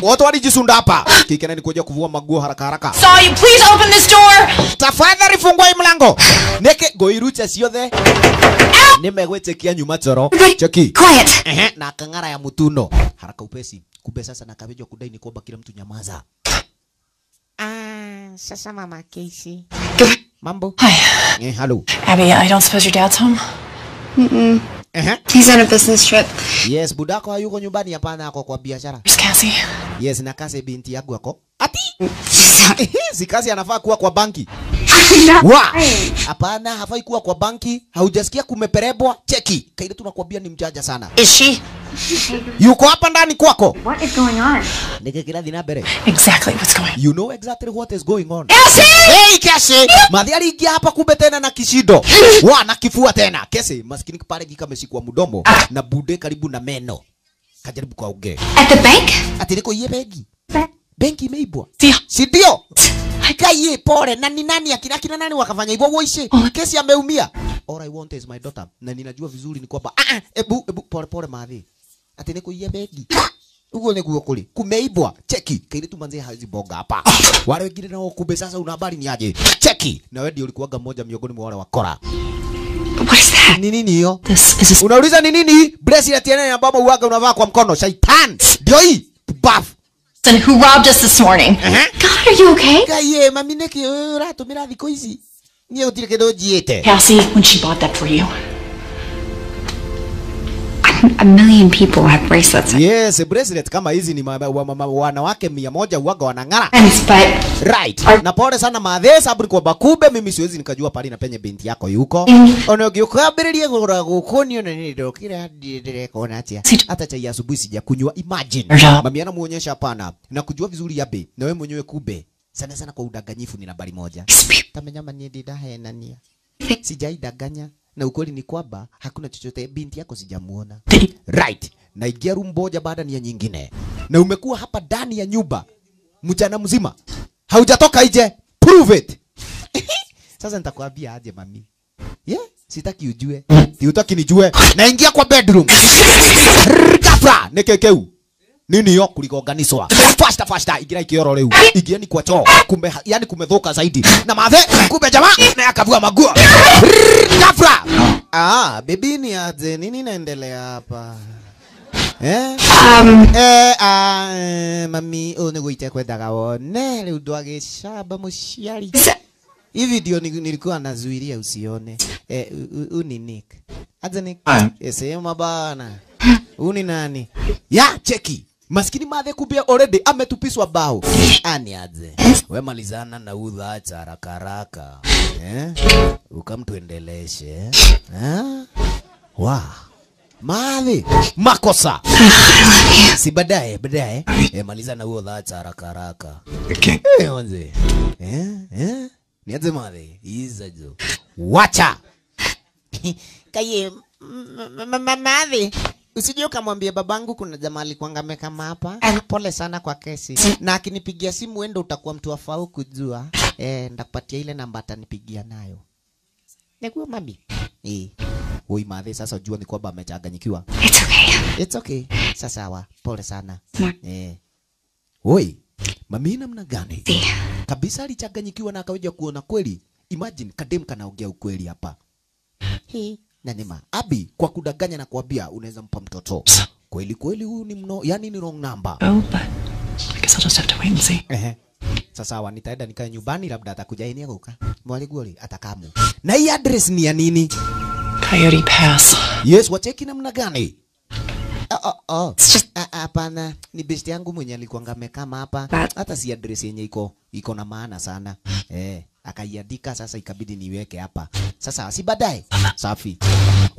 [SPEAKER 1] watu wadi jisunda hapa. Kikena ni kuja kuvua maguo haraka haraka. So you please open this door. Tafadhali fungua hii mlango. Neke goirucha ciothe nimegwetekia nyuma choro cheki quiet ehe na kang'ara ya mutuno haraka upesi kumbe sasa nakabejwa kudai ni kuomba kila mtu nyamaza sasa mama Casey. Mambo. Hi. Yeah, hello. Abby, I don't suppose your dad's home? Mm-mm. Uh-huh. He's on a business trip. Yes, budako hayuko nyumbani hapana ako kwa biashara. Where's Cassie? Yes, na Cassie binti yangu ako. Mm. Ati? si Cassie anafaa kuwa kwa banki hapana, hafai kuwa kwa banki. Haujasikia kumeperebwa cheki? Kaile tunakwambia ni mjaja sana. Ishi yuko hapa ndani kwako. What is going on? Nige kila dina bere. Exactly what's going on. You know exactly what is going on. Kesi! Hey kesi! Madhiari ingia hapa kumbe tena na kishindo. wa na kifua tena. Kesi maskini kipare gika meshikwa mdomo ah. na bude karibu na meno. Kajaribu kwa uge. At the bank? Ati niko iye bengi benki imeibwa, si ndio? Kai pole, na ni nani akina kina nani wakafanya hivyo woishi? Kesi ameumia. All I want is my daughter. Na ninajua vizuri ni kwamba ah ah, ebu ebu pole pole madhi. Ati ni kuiya benki. Ugo ni kuo kuli. Kumeibwa. Cheki. kaini tu manze hazi bonga hapa. Wale wengine nao kumbe sasa una habari ni aje? Cheki. Na wewe ndio ulikuwaga moja miongoni mwa wale wakora. What Ni nini hiyo? Unauliza ni nini? Bracelet yenyewe ambayo uaga unavaa kwa mkono. Shaitan. Ndio hii. Buff. who robbed us this morning. Uh -huh. God, are you okay? Cassie, eh, when she bought that for you, a million people have bracelets. Yes, a bracelet kama hizi ni wanawake mia moja uwaga wanang'ara. But right. Na pole sana mathe sababu kwa bakube mimi siwezi nikajua pale na penye binti yako yuko. Mm. Ona ukiukabilia gura gukonio na nini ndokira ndirekona atia. Hata chai ya asubuhi sijakunywa imagine. Mami muonyesha hapana na kujua vizuri yabe na wewe mwenyewe kube. Sana sana kwa udanganyifu ni nambari moja. Tamenyama Tamenya mani ndidahenania. Sijaidanganya na ukweli ni kwamba hakuna chochote, binti yako sijamuona. Right, naingia room moja baada ya nyingine, na umekuwa hapa ndani ya nyumba mchana mzima, haujatoka nje. Prove it. Sasa nitakwambia aje mami? Yeah, sitaki ujue. Utaki nijue. Naingia kwa bedroom. Gafra, nekekeu. Nini yo kuligonganiswa? Fasta fasta igira ikioro leo. Igia kwa choo. Kumbe yani kumedhoka zaidi. Na mathe kumbe jamaa na yakavua maguo ghafla. Ah, bibi ni aje? Nini naendelea hapa? Eh? Um, eh, ah, eh, mami oh, guite kwendaga wone riu ndwagicamba hii video nilikuwa usione eh, uninik aje ni eh, sema bana uni nani ya cheki maskini madhe kubia already ametupiswa bao ani aniaje we malizana na udha acha haraka haraka eh? ukamtuendeleshe eh? wa Mali, makosa si baadaye baadaye e, eh, maliza na huo dhacha haraka haraka e, eh, onze eh? eh? mali, iza jo. wacha kaye mali. Usije ukamwambia babangu kuna jamaa alikuanga amekama hapa. Pole sana kwa kesi. Mm. Na akinipigia simu wewe wenda utakuwa mtu wafau kujua. Eh, ndakupatia ile namba atanipigia nayo. Nikuwa mami. Eh. Oi mave, sasa ujua ni kwamba amechanganyikiwa. It's okay. It's okay. Sasa sawa. Pole sana. Eh. Oi. Mami namna gani? Kabisa alichanganyikiwa na akaweja kuona kweli. Imagine kademka kanaongea ukweli hapa. Hii na Neema. Abi kwa kudanganya na kuambia unaweza mpa mtoto. Kweli kweli huyu ni mno, yani ni wrong number. Oh, but I guess I'll just have to wait and see. Ehe. Sasa sawa, nitaenda nikae nyumbani labda atakuja yeye agoka. Mwali goli atakamu. Na hii address ni ya nini? Coyote Pass. Yes, wacheki namna gani? Oh, oh, oh, oh. Ni best yangu mwenye alikuanga mekama hapa, hata si address yenye iko iko na maana sana eh akaiandika sasa, ikabidi niweke hapa sasa, si baadaye. Safi,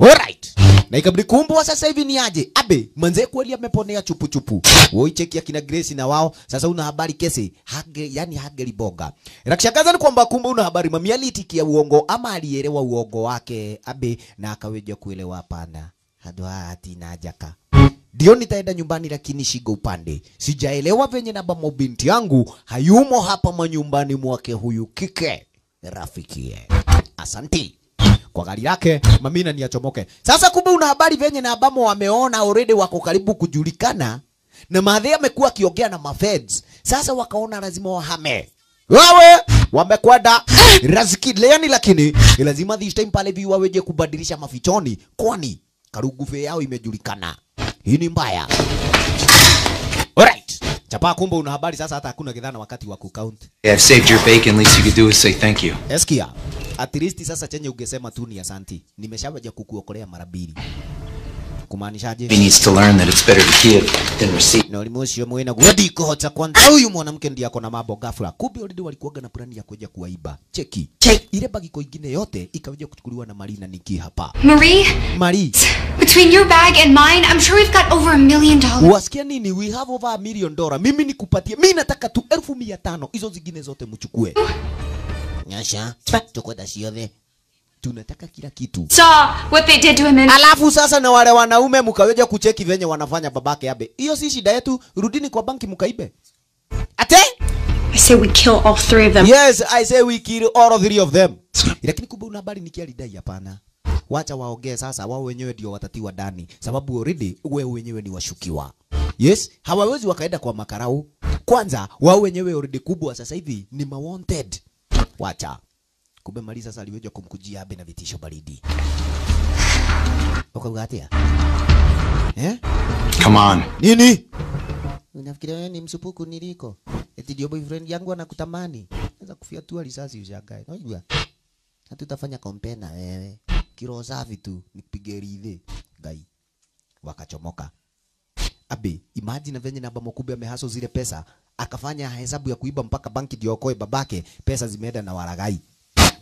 [SPEAKER 1] alright. Na ikabidi kumbwa sasa hivi ni aje abe manze, kweli ameponea chupu chupu. Woi, cheki akina Grace na wao sasa, una habari kesi hage, yani hage liboga. Inakushangaza ni kwamba kumbe una habari mami alitikia uongo ama alielewa uongo wake abe, na akaweja kuelewa hapana hadwa atinajaka ndio nitaenda nyumbani lakini shigo upande. Sijaelewa venye naba mabinti yangu hayumo hapa manyumbani mwake huyu kike rafikie. Asanti kwa gari lake mamina na niachomoke. Sasa kumbe una habari venye na abamo wameona already wako karibu kujulikana na madhe amekuwa akiongea na mafeds. Sasa wakaona lazima wahame. Wewe wamekwenda raziki leani, lakini lazima this time pale viwa weje kubadilisha mafichoni, kwani karugufe yao imejulikana hii ni mbaya. Alright. Chapa kumbe una habari sasa hata hakuna kidhana wakati wa kucount.
[SPEAKER 2] Yeah, I've saved your bacon,
[SPEAKER 1] least you could do is say thank you. Eskia. At least sasa chenye ungesema tu ni asanti. Nimeshawaja kukuokolea mara mbili kumaanishaje? Na ulimucio mwina guo ndikuhota kwanza huyu mwanamke ndiye akona mambo ghafla. Kumbe already walikuwaga na plani ya kuja kuwaiba. Cheki. Check. Ile bagi ingine yote ikaweza kuchukuliwa na Marie na Niki hapa. Marie? Marie. Between your bag and mine, I'm sure we've got over a million dollars. Wasikia nini? We have over a million dollar. Mimi nikupatie. Mimi nataka tu elfu mia tano. Hizo zingine zote mchukue. Nyasha, tuko ciothe tunataka kila kitu. So, what they did to him in... Alafu sasa na wale wanaume mkaweza kucheki venye wanafanya babake abe. Hiyo si shida yetu, rudini kwa banki mkaibe. Ate? I say we kill all three of them. Yes, I say we kill all three of them. Lakini kumbe una habari nikiali dai hapana. Wacha waongee sasa, wao wenyewe ndio watatiwa ndani, sababu already wewe wenyewe ni washukiwa. Yes, hawawezi wakaenda kwa makarau. Kwanza wao wenyewe already kubwa sasa hivi ni mawanted. Wacha. Kumbe Mali sasa aliweja kumkujia Abe na vitisho baridi. Ukabuga atia. Eh? Come on. Nini? Unafikiria wewe ni msupuku niliko? Eti ndio boyfriend yangu anakutamani. Sasa kufia tu risasi ushangae. Unajua? Hatutafanya compare na wewe. Kiro safi tu nipige ridhi. Gai. Wakachomoka. Abe, imagine venye namba Mokube amehaso zile pesa, akafanya hesabu ya kuiba mpaka banki ndio okoe babake, pesa zimeenda na waragai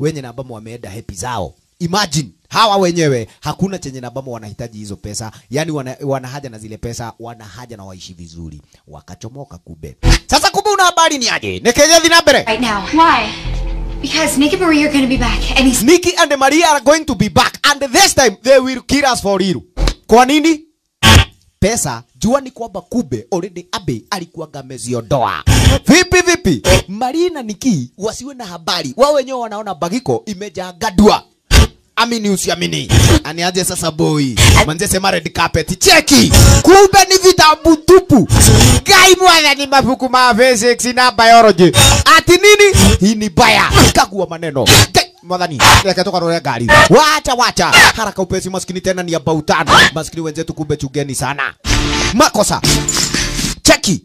[SPEAKER 1] wenye na ambamo wameenda hepi zao. Imagine hawa wenyewe hakuna chenye na ambamo wanahitaji hizo pesa, yani wana, wana haja na zile pesa, wana haja na waishi vizuri, wakachomoka kube. Sasa kube una habari ni aje? Nekeje na mbere. Right now. Why? Because Nick and Maria are going to be back and he's... Nick and Maria are going to be back and this time they will kill us for real. Kwa nini? Pesa, jua ni kwamba kube already Abe alikuwa ameziondoa vipi vipi, Marina niki wasiwe na habari, wao wenyewe wanaona bagiko imejaa gadua amini usiamini, aniaje sasa boy, manje sema red carpet cheki, kumbe ni vitabu tupu. Gai mwana ni mabuku ma physics na biology, ati nini hii ni baya. Kagua maneno Mwadhani, leke toka roho gari. Wacha wacha. Haraka upesi maskini tena ni abautana. Maskini wenzetu kumbe chugeni sana. Makosa. Cheki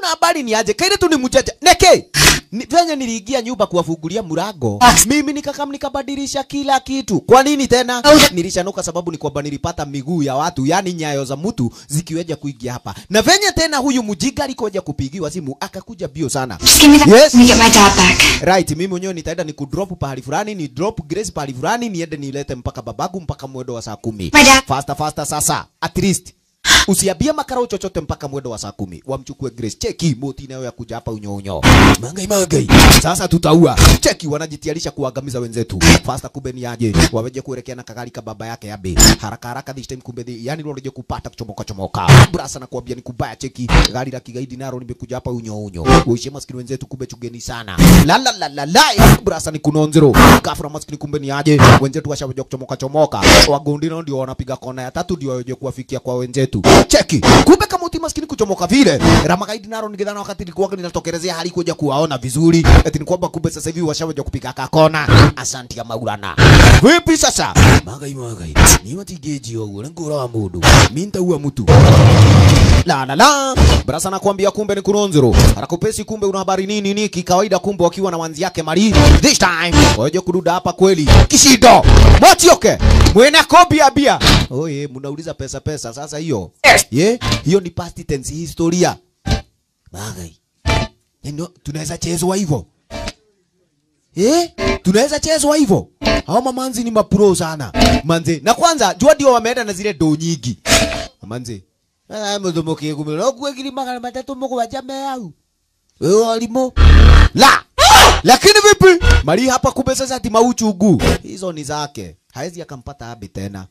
[SPEAKER 1] hakuna habari ni aje, kaire tu ni mjanja neke ni, venye niliingia nyumba kuwafungulia mlango mimi nikakam nikabadilisha kila kitu. Kwa nini tena nilishanuka? Sababu ni kwamba nilipata miguu ya watu, yani nyayo za mtu zikiweja kuingia hapa, na venye tena huyu mjinga alikoja kupigiwa simu akakuja bio sana. Yes, me get my dad back right. Mimi mwenyewe nitaenda ni kudrop pahali fulani, ni drop Grace pahali fulani, niende nilete mpaka babagu mpaka mwendo wa saa kumi. Faster faster sasa, at least Usiambie makarao chochote mpaka mwendo wa saa kumi wamchukue Grace. Cheki moti nayo ya kuja hapa unyo unyo. Mangai mangai. Sasa tutaua. Cheki wanajitayarisha kuangamiza wenzetu. Fasta kumbe ni aje. Waweje kuelekea na kagali ka baba yake yabe. Haraka haraka this time kumbe the yani loloje kupata kuchomoka chomoka. Brasa na kuambia ni kubaya cheki. Gari la kigaidi nalo nimekuja hapa unyo unyo. Uishie maskini wenzetu kumbe chugeni sana. La la la la la. Brasa ni kunonzero. Kafra maskini kumbe ni aje. Wenzetu washaweje kuchomoka chomoka. Wagundi ndio wanapiga kona ya tatu ndio waweje kuwafikia kwa wenzetu tu cheki kumbe kama uti maskini kuchomoka vile ramagaidi na naro Githana wakati nilikuwa ninatokelezea hali kuja kuwaona vizuri eti ni kwamba kumbe sasa hivi washawaja kupiga kakona asanti ya maulana vipi sasa magai magai ni mati geji wa ule ngura wa mudu minta uwa mtu la la la brasa anakuambia kumbe ni kunonzuru anakupesi kumbe una habari nini ni kikawaida kumbe wakiwa na wanzi yake mari this time waje kududa hapa kweli kishido mwati oke okay. mwena kopi Oh, ye, munauliza pesa pesa. Sasa hiyo ye, hiyo ni past tense, historia bagai. Yani tunaweza chezwa hivyo eh, tunaweza chezwa hivyo. Hao mamanzi ni mapro sana manze, na kwanza jua ndio wameenda na zile do nyingi manze ah, muthumokie Na kwa kile magana matatu mugwanja me au. wewe walimu la lakini vipi mali hapa kumbe sasa ati mauchungu hizo ni zake hawezi akampata abi tena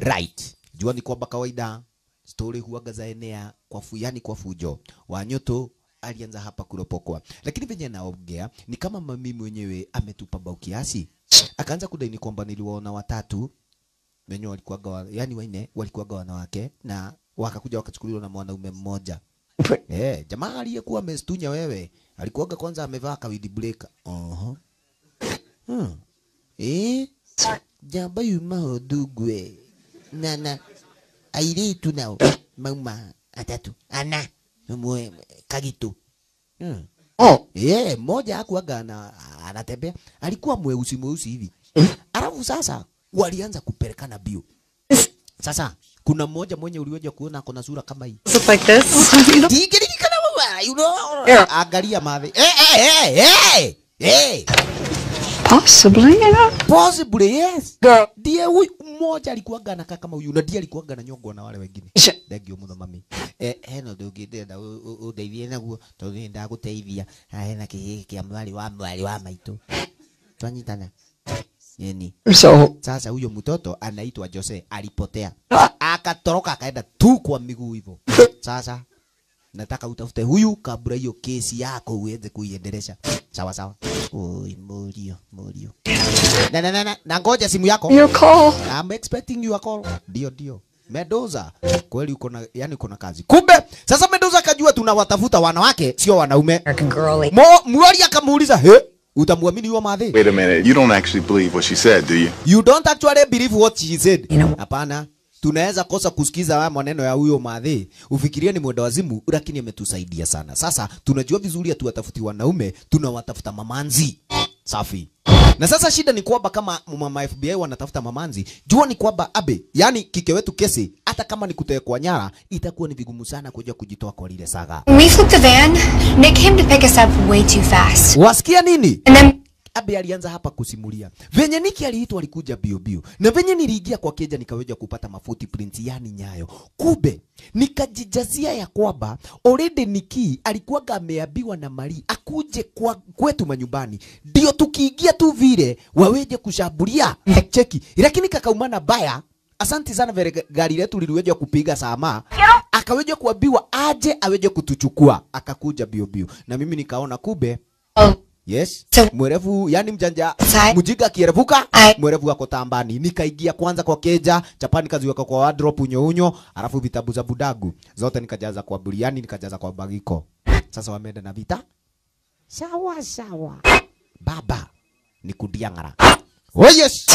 [SPEAKER 1] right. Jua ni kwamba kawaida story huaga zaenea kwa fuyani kwa fujo. Wanyutu alianza hapa kuropokwa, lakini venye naongea ni kama mami mwenyewe ametupa bau kiasi, akaanza kudaini kwamba niliwaona watatu wenye walikuwaga yani wanne walikuwaga wanawake na wakakuja wakachukuliwa na mwanaume mmoja. Eh, hey, jamaa aliyekuwa amestunya wewe alikuwaga kwanza amevaa kawid breaker. Uh -huh. hmm. Eh, hey, jamba yuma hodugwe nana aire ah, airitu nao mauma atatu ana mwe kagito hmm. oh eh moja hakuaga gana anatembea alikuwa mweusi mweusi hivi alafu sasa walianza kupelekana bio sasa kuna mmoja mwenye uliweja kuona ako na sura kama hii like this tigiri kana you know angalia eh eh eh eh eh Possibly, you know? Possibly, yes. Girl. Ndiye huyu mmoja alikuwaga anakaa kama huyu na dia alikuwaga na nyongo na wale wengine. Thank you mutho mami. Eh, eno eh, do hena ndunginde na udeithie naguo tondu te ndaguteithia. ah hena ki ki amwali wa amwali wa maitu. Twanyitana. Yeni. So, sasa huyo mtoto anaitwa Jose alipotea. Ah. Akatoroka akaenda tu kwa miguu hivyo. Sasa nataka utafute huyu kabla hiyo kesi yako uweze kuiendelesha. Sawa sawa. Oi, Morio, Morio. Na na na na, nangoja simu yako. Your call. I'm expecting your call. Ndio ndio. Medoza, kweli uko na yani uko na kazi. Kumbe sasa Medoza akajua tunawatafuta wanawake sio wanaume. Mo, Mwari akamuuliza, "He, utamwamini huyo madhe?" Wait a minute. You don't actually believe what she said, do you? You don't actually believe what she said. Hapana. You know tunaweza kosa kusikiza haya maneno ya huyo madhi, ufikirie ni mwenda wazimu, lakini ametusaidia sana. Sasa tunajua vizuri hatuwatafuti wanaume, tunawatafuta mamanzi. Safi. Na sasa shida ni kwamba kama mama FBI wanatafuta mamanzi, jua ni kwamba abe, yani kike wetu kesi, hata kama ni kutekwa nyara, itakuwa ni vigumu sana kuja kujitoa kwa lile saga. we flipped the van, Nick came to pick us up way too fast. Wasikia nini? And then abe alianza hapa kusimulia venye Niki aliitwa alikuja bio bio, na venye niliingia kwa keja nikaweja kupata mafuti print yani nyayo. kube nikajijazia ya kwamba already Niki alikuwa ameambiwa na Mari akuje kwa kwetu manyumbani, ndio tukiingia tu vile waweje kushambulia cheki, lakini kakaumana baya. Asanti sana vile gari letu liliweja kupiga sama akaweja kuambiwa aje aweje kutuchukua, akakuja bio bio, na mimi nikaona kube oh. Yes. Mwerevu yani mjanja. Sai. Mujiga kierevuka. Mwerevu wako akotambani. Nikaingia kwanza kwa keja, chapani nikaziweka kwa wardrobe unyo unyo, alafu vitabu za budagu zote nikajaza kwa buriani, nikajaza kwa bagiko. Sasa wameenda na vita. Sawa sawa. Baba nikudia ngara Oh yes.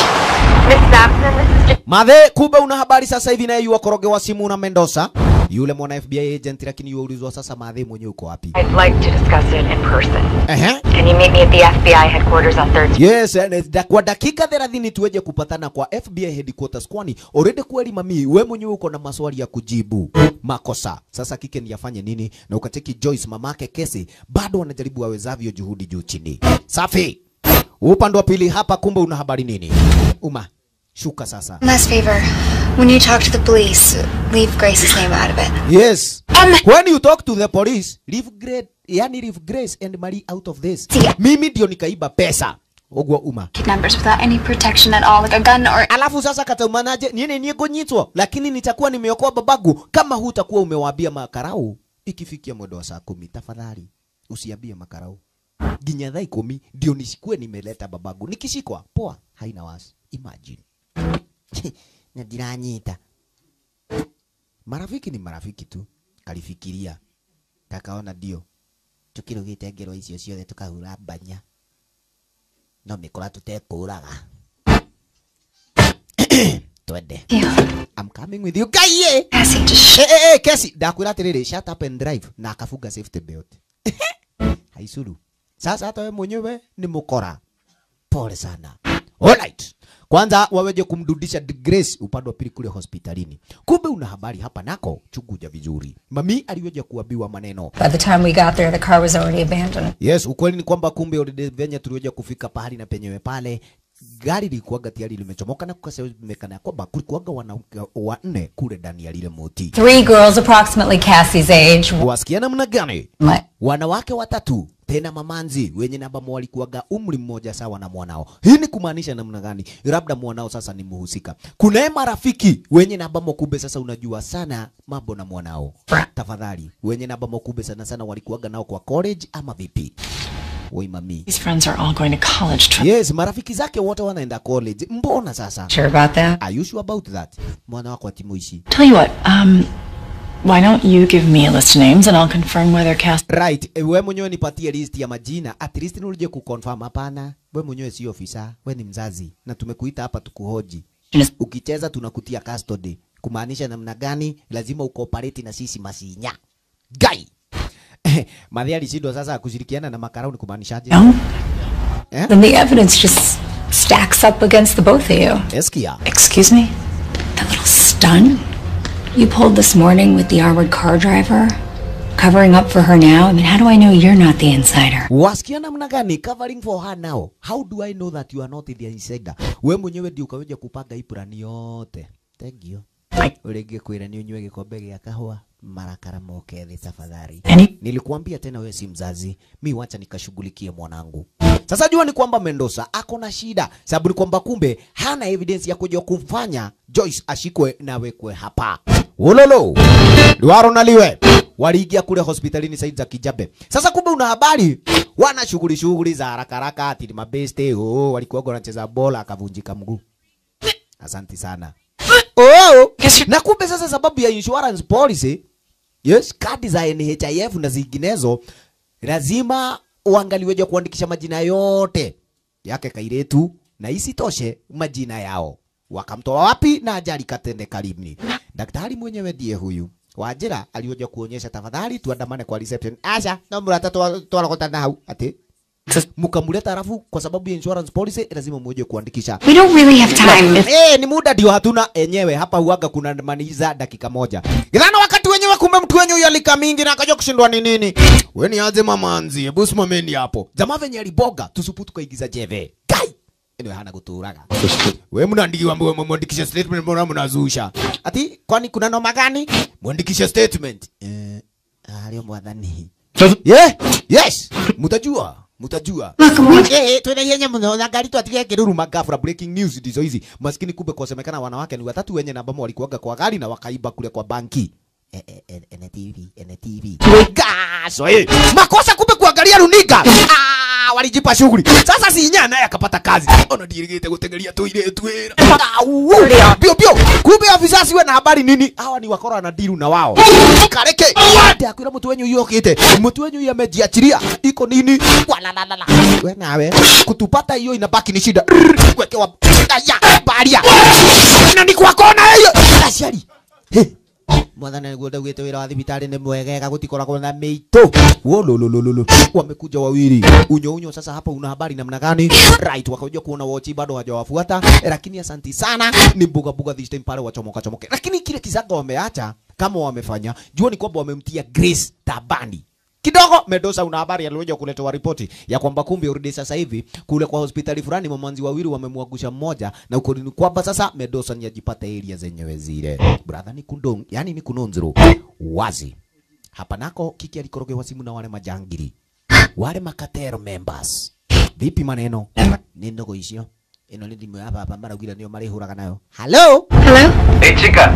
[SPEAKER 1] Madhe kumbe una habari sasa hivi naye yuko koroge wa simu na Mendoza. Yule mwana FBI agent lakini yua ulizwa sasa Madhe mwenye uko wapi? I'd like to discuss it in person. Eh uh -huh. Can you meet me at the FBI headquarters on Thursday? Yes, and it's eh, kwa dakika 30 tuweje kupatana kwa FBI headquarters kwani already kweli mami we mwenye uko na maswali ya kujibu makosa. Sasa kike ni yafanye nini? Na ukateki Joyce mamake kesi bado wanajaribu wawezavyo juhudi juu chini. Safi. Upande wa pili hapa, kumbe una habari nini? Uma, shuka sasa. Last favor. When you talk to the police, leave Grace's name out of it. Yes. Um, When you talk to the police, leave Grace, yani leave Grace and Marie out of this. Mimi ndio nikaiba pesa. Ogwa Uma. Kidnappers without any protection at all, like a gun or... Alafu sasa kataumanaje, niene nyitwa, lakini nitakuwa nimeokoa babagu kama hutakuwa umewaambia makarau ikifikia mwendo wa saa kumi. Tafadhali usiambie makarau ginya dha ikumi ndio nisikue nimeleta babangu, nikishikwa poa, haina wasi. Imagine na ndiranyita. Marafiki ni marafiki tu, kalifikiria kakaona ndio tukirugite ngero icio ciothe tukahura banya no mikora tutekuraga twende I'm coming with you guy Kesi ndakwira tiriri. shut up and drive na kafuga safety belt Haisuru. Sasa hata wewe mwenyewe ni mkora. Pole sana. right. Kwanza waweje kumdudisha Grace upande wa pili kule hospitalini. Kumbe una habari hapa nako, chuguja vizuri. Mami aliweja kuambiwa maneno. By the time we got there the car was already abandoned. Yes, ukweli ni kwamba kumbe venye tuliweja kufika pahali na penyewe pale gari likuwa ngati ari limechomoka na kukasemekana kwamba kulikuwaga wanawake wanne kule ndani ya lile moti. Three girls approximately Cassie's age. Wasikia namna gani? Wanawake watatu tena mamanzi wenye namba walikuwaga umri mmoja sawa na mwanao. Hii ni kumaanisha namna gani? Labda mwanao sasa ni mhusika. Kunaye marafiki wenye namba kumbe sasa unajua sana mambo na mwanao. Tafadhali wenye namba kumbe sana sana walikuwaga nao kwa college ama vipi? we mami. His friends are all going to college. Yes, marafiki zake wote wanaenda college. Mbona sasa? Sure about that? Are you sure about that? Mwana wako atimu Tell you what, um, Why don't you give me a list of names and I'll confirm whether cast... Right, eh, we mwenyewe nipatie list ya majina, at least nirudie kuconfirm. Hapana, we mwenyewe si ofisa, we ni mzazi na tumekuita hapa tukuhoji. Ukicheza tunakutia custody, kumaanisha namna gani lazima ukooperate na sisi masinya. Guy! Mathia alishindwa sasa kushirikiana na Makarauni kumaanisha aje? No. Yeah? Then the evidence just stacks up against the both of you. Eskia. Excuse me? That little stun you pulled this morning with the armored car driver? Covering up for her now? I mean, how do I know you're not the insider? Wasikia namna gani covering for her now? How do I know that you are not the insider? Wewe mwenyewe ndio ukaweja kupanga hii plan yote. Thank you. Ulingekwĩra nĩ ũnyue gĩkombe gĩa kahũa mara karama ukedhi tafadhali. Yaani? Nilikuambia tena wewe si mzazi, mi wacha nikashughulikie mwanangu. Sasa jua ni kwamba Mendosa ako na shida, sababu ni kwamba kumbe hana evidence ya kujua kumfanya Joyce ashikwe na wekwe hapa ulolo Duaro naliwe waliingia kule hospitalini saidi za Kijabe. Sasa kumbe una habari, wana shughuli shughuli za haraka haraka, ati ni mabeste oh, oh walikuwa wanacheza bola akavunjika mguu. Asanti sana. Oh, na kumbe sasa sababu ya insurance policy Yes, kadi za NHIF na zinginezo lazima uangaliwe je kuandikisha majina yote yake kairetu na isitoshe majina yao. Wakamtoa wapi na ajali katende karibuni. Daktari mwenyewe ndiye huyu. Wajira alioja kuonyesha tafadhali tuandamane kwa reception. Asha, na mlata twalokota na hau ati mkamuleta, alafu kwa sababu ya insurance policy lazima muje kuandikisha. We don't really have time. Eh, ni muda ndio hatuna enyewe hapa, huaga kuna maniza dakika moja. Githano sasa kumbe mtu wenye huyo alika mingi na akajua kushindwa ni nini. Wewe ni aje mama anzi, hebu simameni hapo. Jamaa venye aliboga tusupu tukaigiza jeve. Kai. Ndio hana kuturaga. Wewe mnaandiki mambo mwandikisha statement mbona mnazusha? Ati kwani kuna noma gani? Mwandikisha statement. Eh, alio mwadhani. Yeah, yes. Mutajua mutajua eh, eh tunaihenya mno na gari twatigia kiruru magafura. Breaking news ndizo hizi. Maskini kumbe semekana wanawake ni watatu wenye namba walikuaga kwa gari na wakaiba kule kwa banki. Eh, eh, eh, ene TV ene TV gaso eh, makosa kumbe kuangalia runinga ah, walijipa shughuli sasa, si nyanya naye akapata kazi, ona dirigite gutegeria tu ile tu ile bio bio. Kumbe afisa siwe na habari nini, hawa ni wakora na diru na wao kareke wote. Akwira mtu wenyu yokite, mtu wenyu yamejiachilia iko nini? Wala la la, wewe nawe kutupata hiyo inabaki ni shida, kwekewa ya baria na ni kwa kona hiyo asiali hey nä guo wä wira wa thibitarä ni mwegega gutikoragwo na miitu wolololololo wamekunja wawili unyo unyo sasa hapa una habari namna gani right wakaja kuona wochi bado hajawafuata lakini asanti sana ni mbuga mbuga this time pale wachomoka chomoke lakini kile kizaga wameacha kama wamefanya jua ni kwamba wamemtia grace tabani kidogo Medosa, una habari alioja kuletewa ripoti ya kwamba kumbe urudi sasa hivi kule kwa hospitali fulani mamanzi wawili wamemwagusha mmoja, na uko ni kwamba sasa Medosa ni ajipata area zenyewe zile, brother ni kundong, yani ni kunonzuru wazi hapa nako kiki alikorogewa simu na wale majangiri wale makatero members. Vipi maneno ni ndogo icio ino nä hapa ya baba maraugire nä o marä hå hello hello halo chika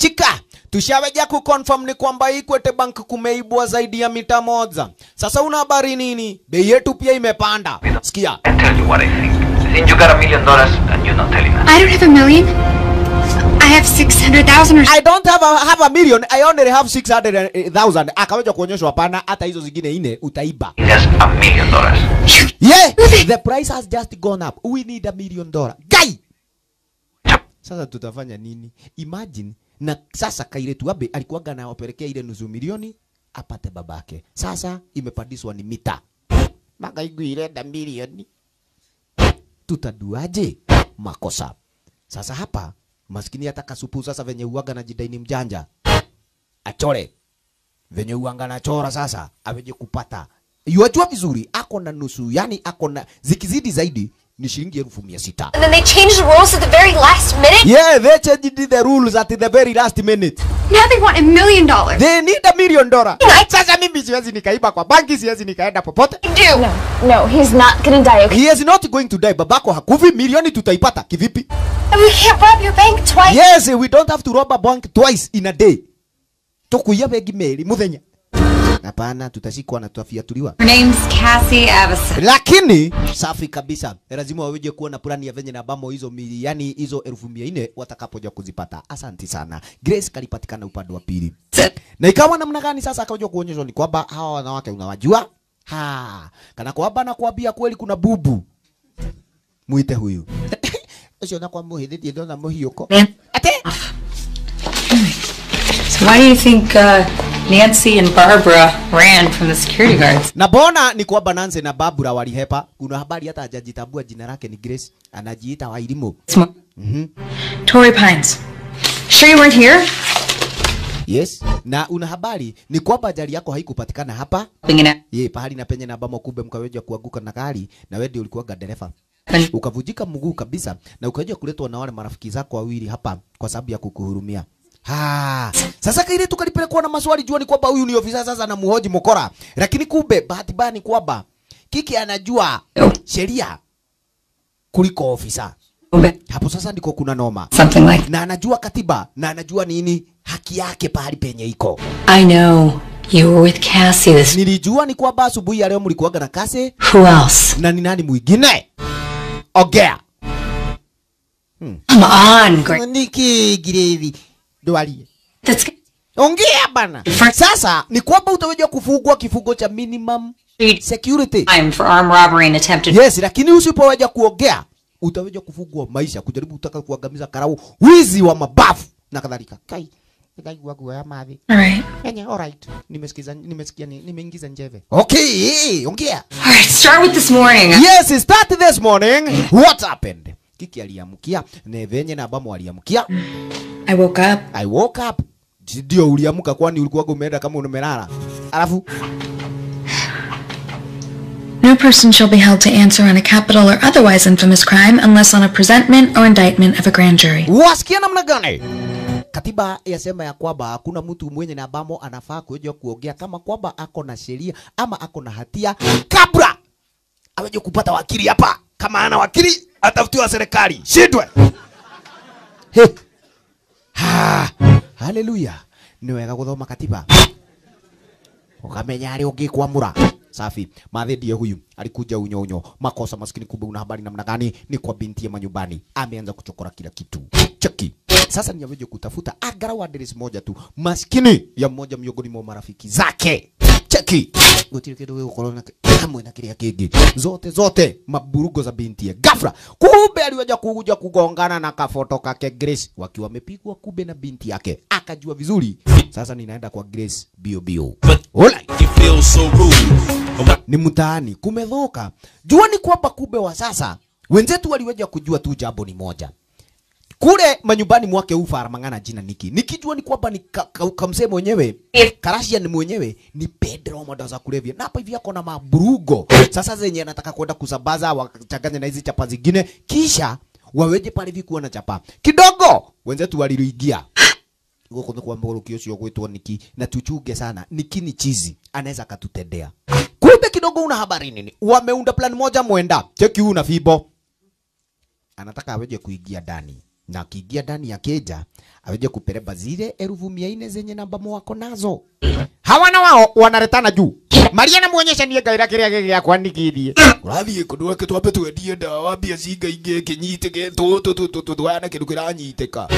[SPEAKER 1] chika tushaweja kuconfirm ni kwamba hii kwete Bank kumeibwa zaidi ya mita moja. Sasa una habari nini? Bei yetu pia imepanda. Sikia. I tell you what I think. Sinjugara million dollars and you're not telling us. I don't have a million. I have 600,000 or I don't have a, have a million. I only have 600,000. Akaweza kuonyeshwa hapana, hata hizo zingine ine utaiba. Yes, a million dollars. Yeah, the price has just gone up. We need a million dollar. Guy. Sasa tutafanya nini? Imagine na sasa kairetu alikuwa gana anawapelekea ile nusu milioni apate babake. Sasa imepandishwa ni mita. Magaiguire da milioni. Tutaduaje makosa? Sasa hapa Maskini hata kasupu sasa venye uwaga na jidaini mjanja. Achore. Venye uanga na chora sasa aweje kupata. Yuajua vizuri ako na nusu, yani ako na zikizidi zaidi ni shilingi elfu mia sita. And then they changed the rules at the very last minute. Yeah, they changed the rules at the very last minute. Now they want a million dollars. They need a million dollar. Sasa mimi siwezi nikaiba kwa banki, siwezi nikaenda popote. No, no, he's not to die. Okay? He is not going to die. Babako hakufi, milioni tutaipata kivipi? we can't rob your bank twice. Yes, we don't have to rob a bank twice in a day. Tukuya begi muthenya. Hapana, tutashikwa na tutafiatuliwa. Her name's Cassie Avison. Lakini safi kabisa, lazima waweje kuwa na plani ya venye na bamo hizo mili, yani hizo elfu mia nne watakapoja kuzipata. Asanti sana Grace, kalipatikana upande wa pili na ikawa namna gani sasa? Akaja kuonyeshwa ni kwamba hawa wanawake unawajua, ha kana kwamba nakwambia kweli, kuna bubu muite huyu ucio na kwa muhithitie ndona yoko ate ah. so why do you think uh... Nancy and Barbara ran from the security guards. Na bona ni kwamba Nancy na Barbara walihepa. Kuna habari hata hajajitambua jina lake ni Grace, anajiita Wairimu. Mm Tory Pines. Sure you weren't here? Yes. Na una habari ni kwamba ajali yako haikupatikana hapa. Pengine. Ye, pahali na penye na ambamo kumbe mkaweja kuanguka na gari na wewe ndio ulikuwa dereva. Ukavujika mguu kabisa na ukaja kuletwa na wale marafiki zako wawili hapa kwa sababu ya kukuhurumia. Haa. Sasa kile tu kalipelekwa na maswali jua ni kwamba huyu ni ofisa sasa na muhoji mkora. Lakini kumbe bahati mbaya ni kwamba Kiki anajua sheria kuliko ofisa. Hapo sasa ndiko kuna noma. Something like... Na anajua katiba na anajua nini haki yake pahali penye iko. I know. You were with Cassie this... Nilijua ni kwamba asubuhi ya leo mlikuwaga na Cassie. Who else? Na ni nani mwingine? Ogea. Hmm. Come on, Greg. Niki Grevy ndio alie. Ongea bana. Sasa ni kwamba utaweja kufugwa kifungo cha minimum security for armed robbery and attempted. Yes, lakini usipoweza kuongea utaweja kufugwa maisha, kujaribu utaka kuangamiza karau, wizi wa mabafu na kadhalika. Kai nikaigua gua ya mavi. Alright. Yenye, alright. Nimesikiza, nimesikia, nimeingiza njeve. Okay, ongea. Alright, start with this morning. Yes, start this morning. What happened? Kiki aliamkia, nevenye na Abamu aliamkia. Mm. I woke up. I woke up. Ndio uliamka kwani ulikuwa umeenda kama umelala? Alafu No person shall be held to answer on a capital or otherwise infamous crime unless on a presentment or indictment of a grand jury. Wasikia namna gani? Katiba yasema ya kwamba hakuna mtu mwenye na bamo anafaa kuja kuongea kama kwamba ako na sheria ama ako na hatia kabla aweje kupata wakili hapa. Kama ana wakili atafutiwa serikali, shindwe. Hey haleluya nä wega gå thoma katiba ukamenya arä å ngä kwamå safi mathe ndie huyu alikuja unyonyo makosa maskini kumbe una habari namna gani ni kwa binti ya manyumbani ameanza kuchokora kila kitu cheki sasa niaweje kutafuta angalau address moja tu maskini ya mmoja miongoni mwa marafiki zake cheki gutire kindu gigukorwo hamwe na kiria kingi zote zote maburugo za binti ya gafra kumbe aliwaja kuja kugongana na kafoto kake Grace wakiwa wamepigwa kumbe na binti yake akajua vizuri sasa ninaenda kwa Grace bio bio Alright. So ni mtaani kumedhoka jua ni kwamba kumbe wa sasa wenzetu waliweja kujua tu jambo ni moja kule manyumbani mwake Uvar Mang'ana jina niki nikijua ni kwamba ni ka, kamsee mwenyewe Karasian mwenyewe ni Pedro madawa za kulevya, na hapa hivi yako na mabrugo sasa zenye anataka kwenda kusambaza wachanganye na hizi chapa zingine, kisha waweje pale hivi na chapa kidogo wenzetu waliruingia guko kwa mburuki ucio gwitwo niki na tuchuge sana niki ni chizi anaweza katutendea kumbe kidogo una habari nini wameunda plan moja mwenda cheki huu na fibo anataka aweje kuingia ndani na akiingia ndani akija aweje kupeleba zile elfu mia nne zenye namba mwako nazo. Hawa na wao wanaretana juu. Maria na muonyesha nie ngaira kiria gigi yakwa nikithie. Urathie kundu wake twambe twendie ndawa mbia cingaingĩ kinyitike tu tu tu tu tu wana kindu kiranyitĩka.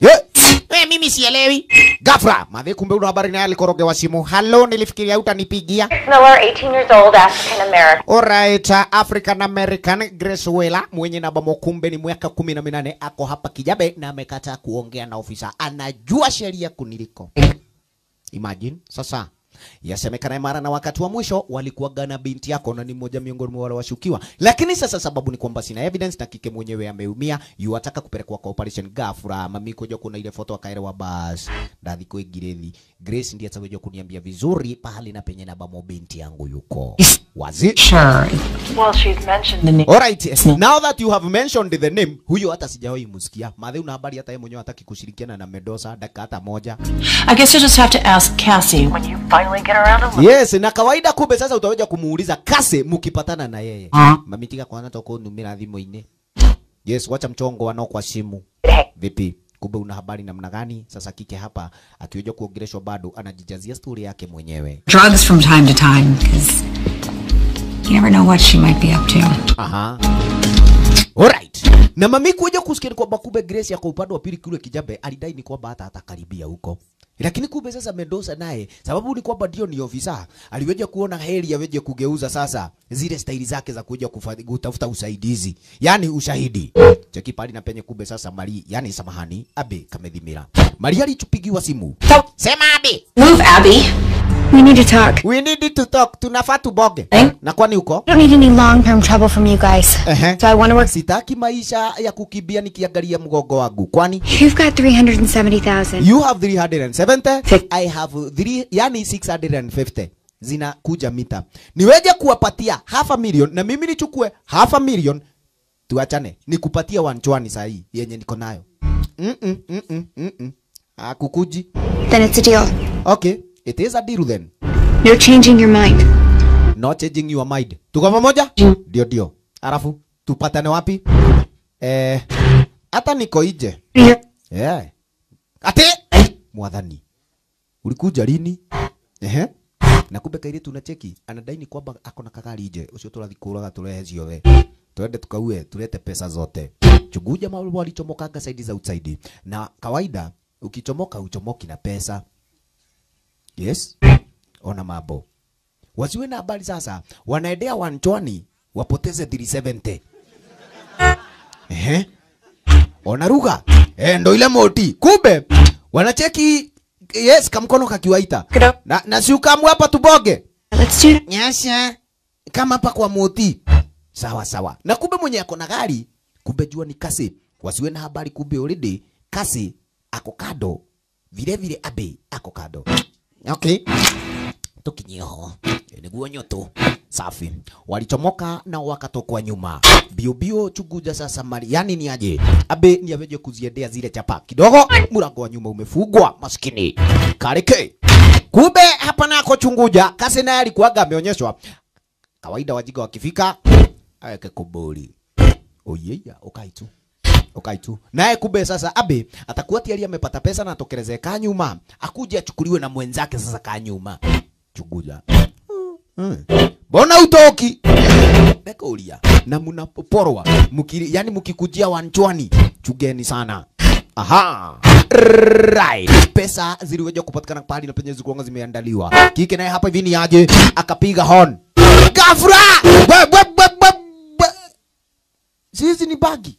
[SPEAKER 1] Yeah we, eh, mimi sielewi. Ghafla madhe, kumbe una habari naye, alikorogewa simu. Hello, nilifikiria utanipigia. Miller, 18 years old, African American. All right, uh, African American Grace Wela mwenye namba Mokumbe ni mwaka 18 ako hapa Kijabe na amekataa kuongea na ofisa, anajua sheria kuniliko. Imagine sasa Yasemekana mara na wakati wa mwisho walikuwa gana binti yako na ni mmoja miongoni mwa wale washukiwa, lakini sasa sababu ni kwamba sina evidence na kike mwenyewe ameumia, yuataka kupelekwa kwa operation ghafla. Mami kuja kuna ile foto wa bus ndathi kwa girethi. Grace ndiye ataweza kuniambia vizuri pahali na penye na bamo binti yangu yuko wazi. Well, she's All right. Now that you have mentioned the name, huyo hata sijawahi msikia. Madhe una habari hata yeye mwenyewe hataki kushirikiana na Medosa dakika hata moja. I guess you just have to ask Cassie when you find yes na kawaida kumbe sasa utaweja kumuuliza kase mukipatana na yeye ah. mamitika kwana tokunumira thimo-inĩ yes wacha mchongo wano kwa simu vipi kumbe una habari namna gani? Sasa kike hapa akiweja kuongeleshwa bado anajijazia stori yake mwenyewe. Drugs from time to time because you never know what she might be up to. Aha. Alright. Na mami kuja kusikia kwamba kumbe Grace yako upande wa pili kule kijabe alidai ni kwamba hata atakaribia huko. Lakini kumbe sasa Mendoza naye sababu ni kwamba ndio ni ofisa, aliweja kuona heri yaweje kugeuza sasa zile staili zake za kuja kutafuta usaidizi, yani ushahidi. Cheki pali na penye kumbe sasa Mali, yani samahani, Abe kamedhimira. Mali alichupigiwa simu. Sema Abe. Move Abe. We need to talk. We need to talk. Tunafaa tuboge. Eh? Na kwani uko? I don't need any long term trouble from you guys. Uh -huh. So I want to work. Sitaki maisha ya kukimbia nikiangalia mgongo wangu. Kwani? You've got 370,000. You have 370. I have 3 yani 650 zina kuja mita. Niweje kuwapatia half a million na mimi nichukue half a million tuachane. Nikupatia wanchwani sahi yenye niko nayo. Mm -mm, mm -mm, mm -mm. Akukuji. Then it's a deal. Okay. It is a deal then. You're changing your mind. No changing your mind. Tuko pamoja? Ndio mm. ndio. Alafu tupatane wapi? Eh, hata niko nje. Yeah. Eh, Ate mwadhani. Ulikuja lini? Ehe. Na kumbe kaire tunacheki anadaini kwamba ako na kagari nje. Ucio turathi kuraga turehe ciothe. Tuende tukaue, tulete pesa zote. Chuguja maulwa alichomokanga side za outside. Na kawaida ukichomoka uchomoki na pesa. Yes, ona mambo, wasiwe na habari sasa, wanaendea wanchoni wapoteze 370 Eh? ona ruga. eh, ndo ile moti kumbe wanacheki yes, kamkono kakiwaita na, na si ukamu hapa tuboge Let's do nyasha kama hapa kwa moti sawa sawa, na kumbe mwenye ako na gari, kumbe jua ni kasi, wasiwe na habari, kumbe already kasi ako kado, vile vile abe ako kado. Okay. Tukinyeo niguo nyoto safi, walichomoka na wakatokwa nyuma bio bio chuguja sa mali yani ni aje abe ni aveje kuziendea zile chapa kidogo, mlango wa nyuma umefugwa maskini kareke. Kube hapa nako chunguja kasi, naye alikuwaga ameonyeshwa kawaida. Wajiga wakifika aweke kuburi oyeya ukaitu ukaitu naye kumbe sasa abe atakuwa tiari amepata pesa na atokeleze kanyuma akuje achukuliwe na mwenzake sasa kanyuma chuguja hmm. hmm. bona utoki nekuulia na mnapoporwa mukiri yani mukikujia wanchwani chugeni sana Aha. Right. Pesa ziliweza kupatikana pale na penye kuonga zimeandaliwa. Kike naye hapa vini aje akapiga hon Gafra! Sisi ni bagi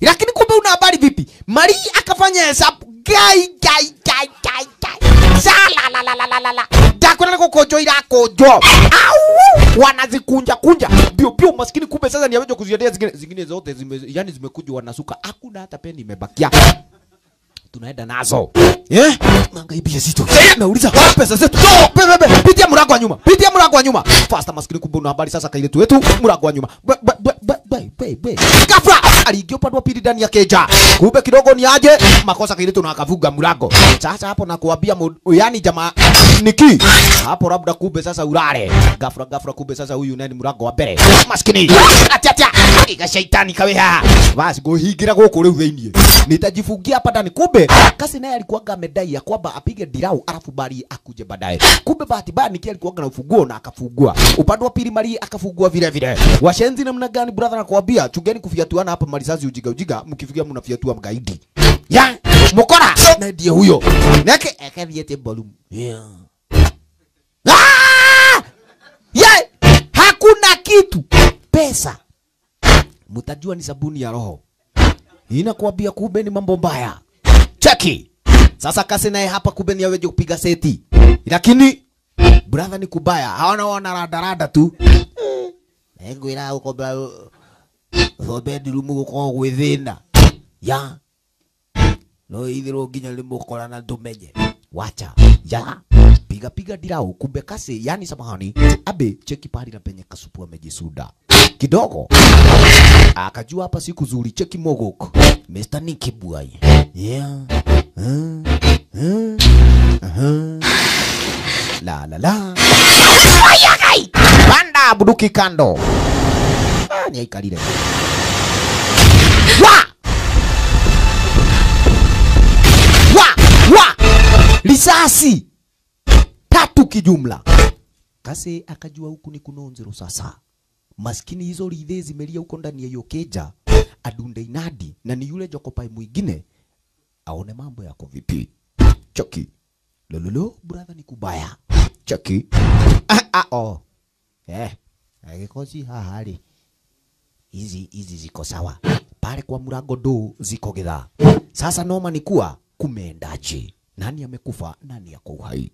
[SPEAKER 1] lakini kumbe una habari vipi? Marii akafanya hesabu gai gai gai gai gai sala la la la la la la ndakwenda kukojo ila kojo au wanazikunja kunja bio bio maskini, kumbe sasa ni yaweje kuziendea zingine zingine zote zime, yani zimekuja wanasuka, hakuna hata peni imebakia tunaenda nazo eh, mangaibia zito nauliza eh, pesa zetu no, bebe bebe, pitia mlango wa nyuma, pitia mlango wa nyuma fasta Maskini, kumbe una habari sasa, kaile tu wetu mlango wa nyuma ba, ba, ba kabla aliingia upande pili ndani ya keja, kumbe kidogo ni aje makosa kailitu na akavuga mlango. Sasa hapo nakuambia, yani jamaa niki hapo, labda kumbe sasa ulale gafra gafra, kumbe sasa huyu nani mlango wa mbere maskini atatia iga shaitani kaweha, basi gohingira guku riu thiini nitajifungia hapa ndani. Kumbe kasi naye alikuwaga amedai ya kwamba apige dirau alafu bali akuje baadaye. Kumbe bahati mbaya Niki alikuwaga na ufunguo na akafungua upande wa pili, Mari akafungua vile vile. Washenzi namna gani brother, nakwambia nakwambia chungeni kufiatuana hapa malisazi ujiga ujiga, mkifikia mnafiatua mgaidi ya mkora na ndiye huyo nake akaviete balumu yeah. Ah! Yeah! Hakuna kitu pesa, Mutajua ni sabuni ya roho inakwambia, kumbe ni mambo mbaya. Cheki sasa, kase naye hapa, kumbe ni aweje kupiga seti, lakini brother ni kubaya, hawana wana radarada tu eh, ngwira uko though bedroom gukorwo gwä thä ya no ithirwo nginya rä måkorana na menye wacha ya piga piga dirau kumbe kase yani samahani abe cheki pahali na penye kasupu amejisuda kidogo akajua hapa siku zuri cheki mogok Mr. Nicky boy yeah uh, eh. uh, eh. uh, la la la panda buduki kando gani aikalile risasi tatu kijumla. Kase akajua huku ni kunonzero sasa. Maskini hizo rithe zimelia huko ndani ya yokeja adunde inadi na ni yule Jokopai mwingine aone mambo yako vipi. Choki lololo brother, ni kubaya Choki ah, ah, oh. eh, agikosi hahari hizi hizi ziko sawa, pale kwa mrango do ziko githaa. Sasa noma ni kuwa kumeendaje? Nani amekufa? Nani yako uhai?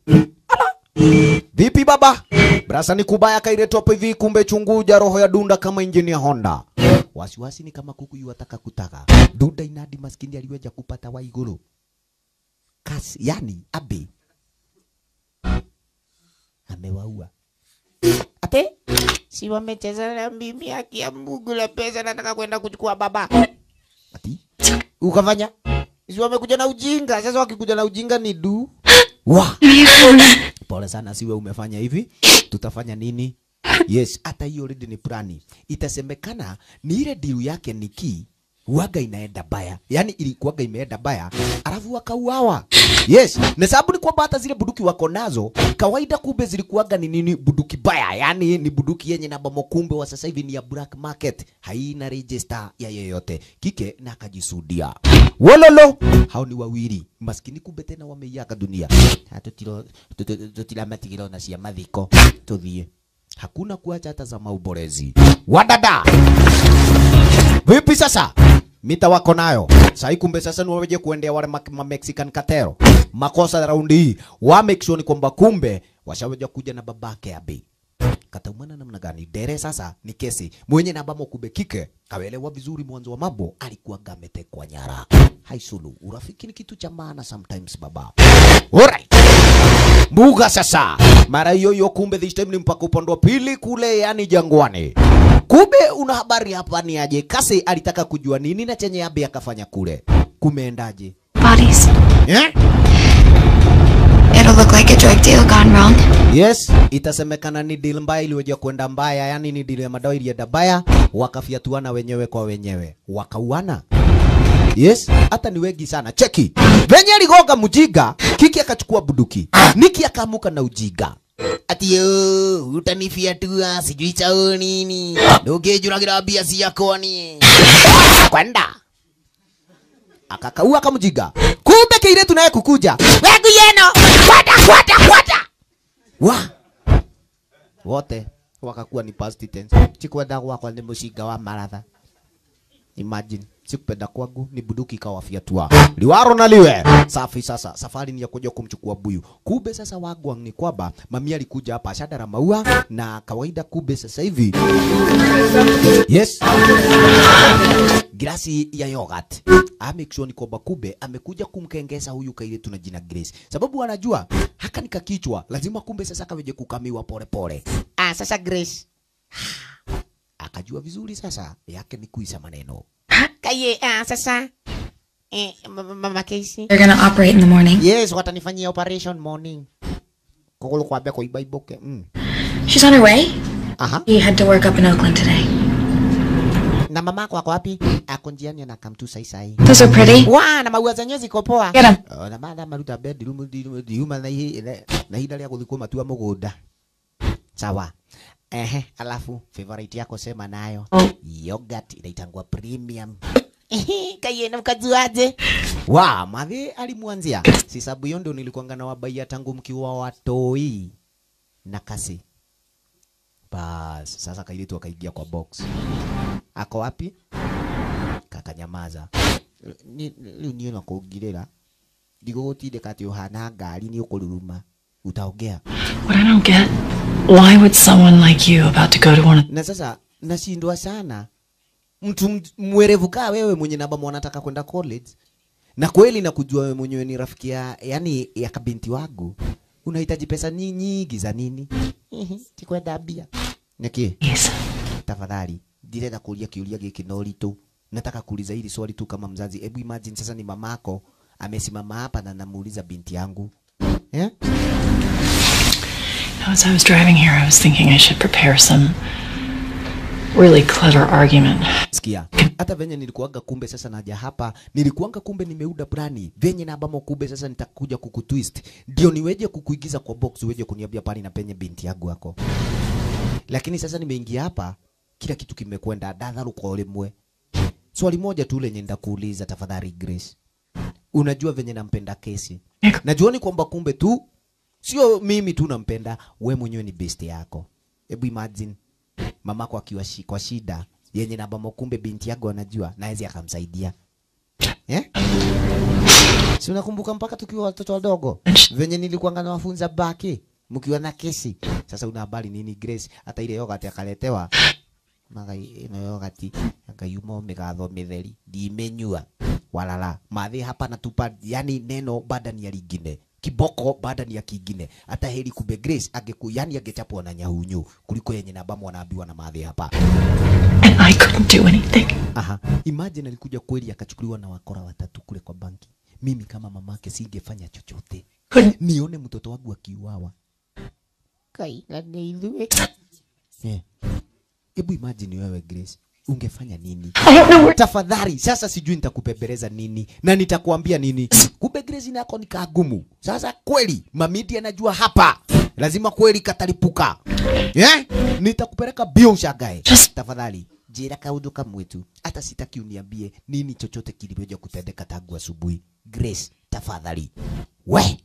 [SPEAKER 1] Vipi baba? Brasa ni kubaya kaire top hivi, kumbe chunguja roho ya dunda kama injini ya Honda. Wasiwasi wasi ni kama kuku yuataka kutaka Dunda inadi maskini aliweja kupata wa igulu. Kasi, yani abi Amewaua. Ate? Si wamecheza na mimi haki ya Mungu la pesa nataka kwenda kuchukua baba. Ati? Ukafanya? Si wamekuja na ujinga. Sasa wakikuja na ujinga ni du. Wa. Pole sana siwe umefanya hivi. Tutafanya nini? Yes, hata hiyo already ni plani. Itasemekana ni ile deal yake ni kii waga inaenda baya, yani ilikuwaga imeenda baya, alafu wakauawa. Yes, na sababu ni kwamba hata zile bunduki wako nazo kawaida, kumbe zilikuwaga ni nini? Bunduki baya, yani ni bunduki yenye namba bomo, wa sasa hivi ni ya black market, haina register ya yeyote. Kike na akajisudia wololo, hao ni wawili maskini, kumbe tena wameiaga dunia. Tutiramatiro na cia madhiko, tuthie, hakuna kuacha hata za mauborezi wadada Vipi sasa? Mita wako nayo. Sasa kumbe sasa ni waje kuendea wale ma, ma Mexican katero. Makosa ya raundi hii. Wa make sure ni kwamba kumbe washaweja kuja na babake ya Bi. Kataumana namna gani? Dere sasa ni kesi. Mwenye namba mokube kike kaelewa vizuri mwanzo wa mambo alikuwa gamete kwa nyara. Haisulu, urafiki ni kitu cha maana sometimes baba. Alright. Mbuga sasa. Mara hiyo hiyo kumbe this time ni mpaka upande wa pili kule yani jangwani. Kumbe una habari hapa ni aje? Kase alitaka kujua nini na chenye Abe akafanya kule. Kumeendaje? Bodies. Yeah? It'll look like a drug deal gone wrong. Yes, itasemekana ni deal mbaya iliyoja kwenda mbaya, yani ni deal ya madawa ilienda mbaya, wakafiatuana wenyewe kwa wenyewe, wakauana. Yes, hata ni wengi sana. Cheki venye aligonga mjinga, Kiki akachukua buduki, Niki akaamuka na ujinga Ati yo, utanifyatua ah, sijui chao nini. Dogeju nagirambia si yako ni. Kwenda. Akakaua kamjiga. Kumbe kiretu naye kukuja. Wegu yeno. Kwata kwata kwata. Wa. Wote wakakuwa ni past tense. Chikwenda gwakwa ni mushinga wa maratha. Imagine siku penda kwangu ni buduki ikawa fiatu wao. Liwaro na liwe. Safi sasa. Safari ni ya kuja kumchukua buyu. Kube sasa wangu ni kwamba mami alikuja hapa ashadara maua na kawaida Kube sasa hivi. Yes. Glasi ya yogurt. ni kwamba Kube amekuja kumkengeza huyu kailetu na jina Grace. Sababu anajua haka nikakichwa lazima kumbe sasa kaweje kukamiwa pole pole. Ah, sasa Grace akajua vizuri sasa yake ni kuisa maneno hakaye ah, sasa eh, mama Casey they're gonna operate in the morning yes watanifanyia operation morning kokolo kwambia kuiba iboke mm. she's on her way aha he had to work up in Oakland today na mama kwa kwa wapi? Ako njiani anakamtu sai sai. Those are pretty. Wa na maua zenyewe ziko poa. Get them. Oh, na mada maruta bedroom diuma na hii na hii ndari ya guthikuma tu mugunda. Sawa. Ehe, alafu favorite yako sema nayo. Yogurt inaitangua premium. Kayena ukajuaje? Wa, mavi alimwanzia. Si sababu hiyo ndio nilikuanga na wabaia tangu mkiwa watoi na kasi. Bas, sasa kaili tu akaingia kwa box. Ako wapi? Kakanyamaza. Ni ni nakuongelela. Ndigugutindika ati uhana ngari ni ukururuma utaogea What Na sasa nashindwa sana mtu mwerevu kaa wewe mwenye nabama wanataka kwenda college na kweli na kujua wewe mwenyewe ni rafiki ya yani ya kabinti wangu, unahitaji pesa ni nyingi za nini? tikwenda mm-hmm. mbia niki yes. Tafadhali ndirenda kuulia kiulia giki na nataka kuuliza hili swali tu kama mzazi. Hebu imagine sasa ni mamako amesimama hapa na namuuliza binti yangu Yeah? Now, as I was driving here, I was thinking I should prepare some really clever argument. Sikia. Hata venye nilikuanga kumbe sasa naja hapa, nilikuanga kumbe nimeuda plani. Venye na bamo kumbe sasa nitakuja kukutwist. Ndio niweje kukuigiza kwa box uweje kuniambia pale na penye binti yangu yako. Lakini sasa nimeingia hapa, kila kitu kimekwenda dadharu kwa ole mwe. Swali moja tu lenye ndakuuliza tafadhali Grace unajua venye nampenda Kesi. Najuani kwamba kumbe tu sio mimi tu nampenda, we mwenyewe ni best yako. Hebu imagine mamako akiwa shi, kwa shida yenye na bamo, kumbe binti yako anajua naweza akamsaidia eh? Si unakumbuka mpaka tukiwa watoto wadogo venye nilikuanga nawafunza baki mkiwa na Kesi. Sasa una habari nini Grace, hata ile yogurt akaletewa ino yo gati ngaiuma migatho mitheri ndimenyua walala mathi hapa na tupa yani neno badani ya ligine kiboko badani ya kingine hata heri kube grace angeku yani angechapwa na nyahunyu kuliko yenye na bamu wanaambiwa na mathi hapa and i couldn't do anything aha imagine alikuja kweli akachukuliwa na wakora watatu kule kwa banki mimi kama mamake singefanya chochote nione mtoto wangu akiuawa kai na ndeithue yeah. Hebu imagine wewe Grace, ungefanya nini? Tafadhali sasa, sijui nitakupembeleza nini na nitakuambia nini. Kumbe Grace nako ni kagumu. Sasa kweli mamidi anajua hapa, lazima kweli katalipuka Eh? Nitakupeleka bio ushagae. Tafadhali jira kaudu kamwetu. hata sitaki uniambie nini chochote kilivyoja kutendeka tangu asubuhi. Grace, tafadhali we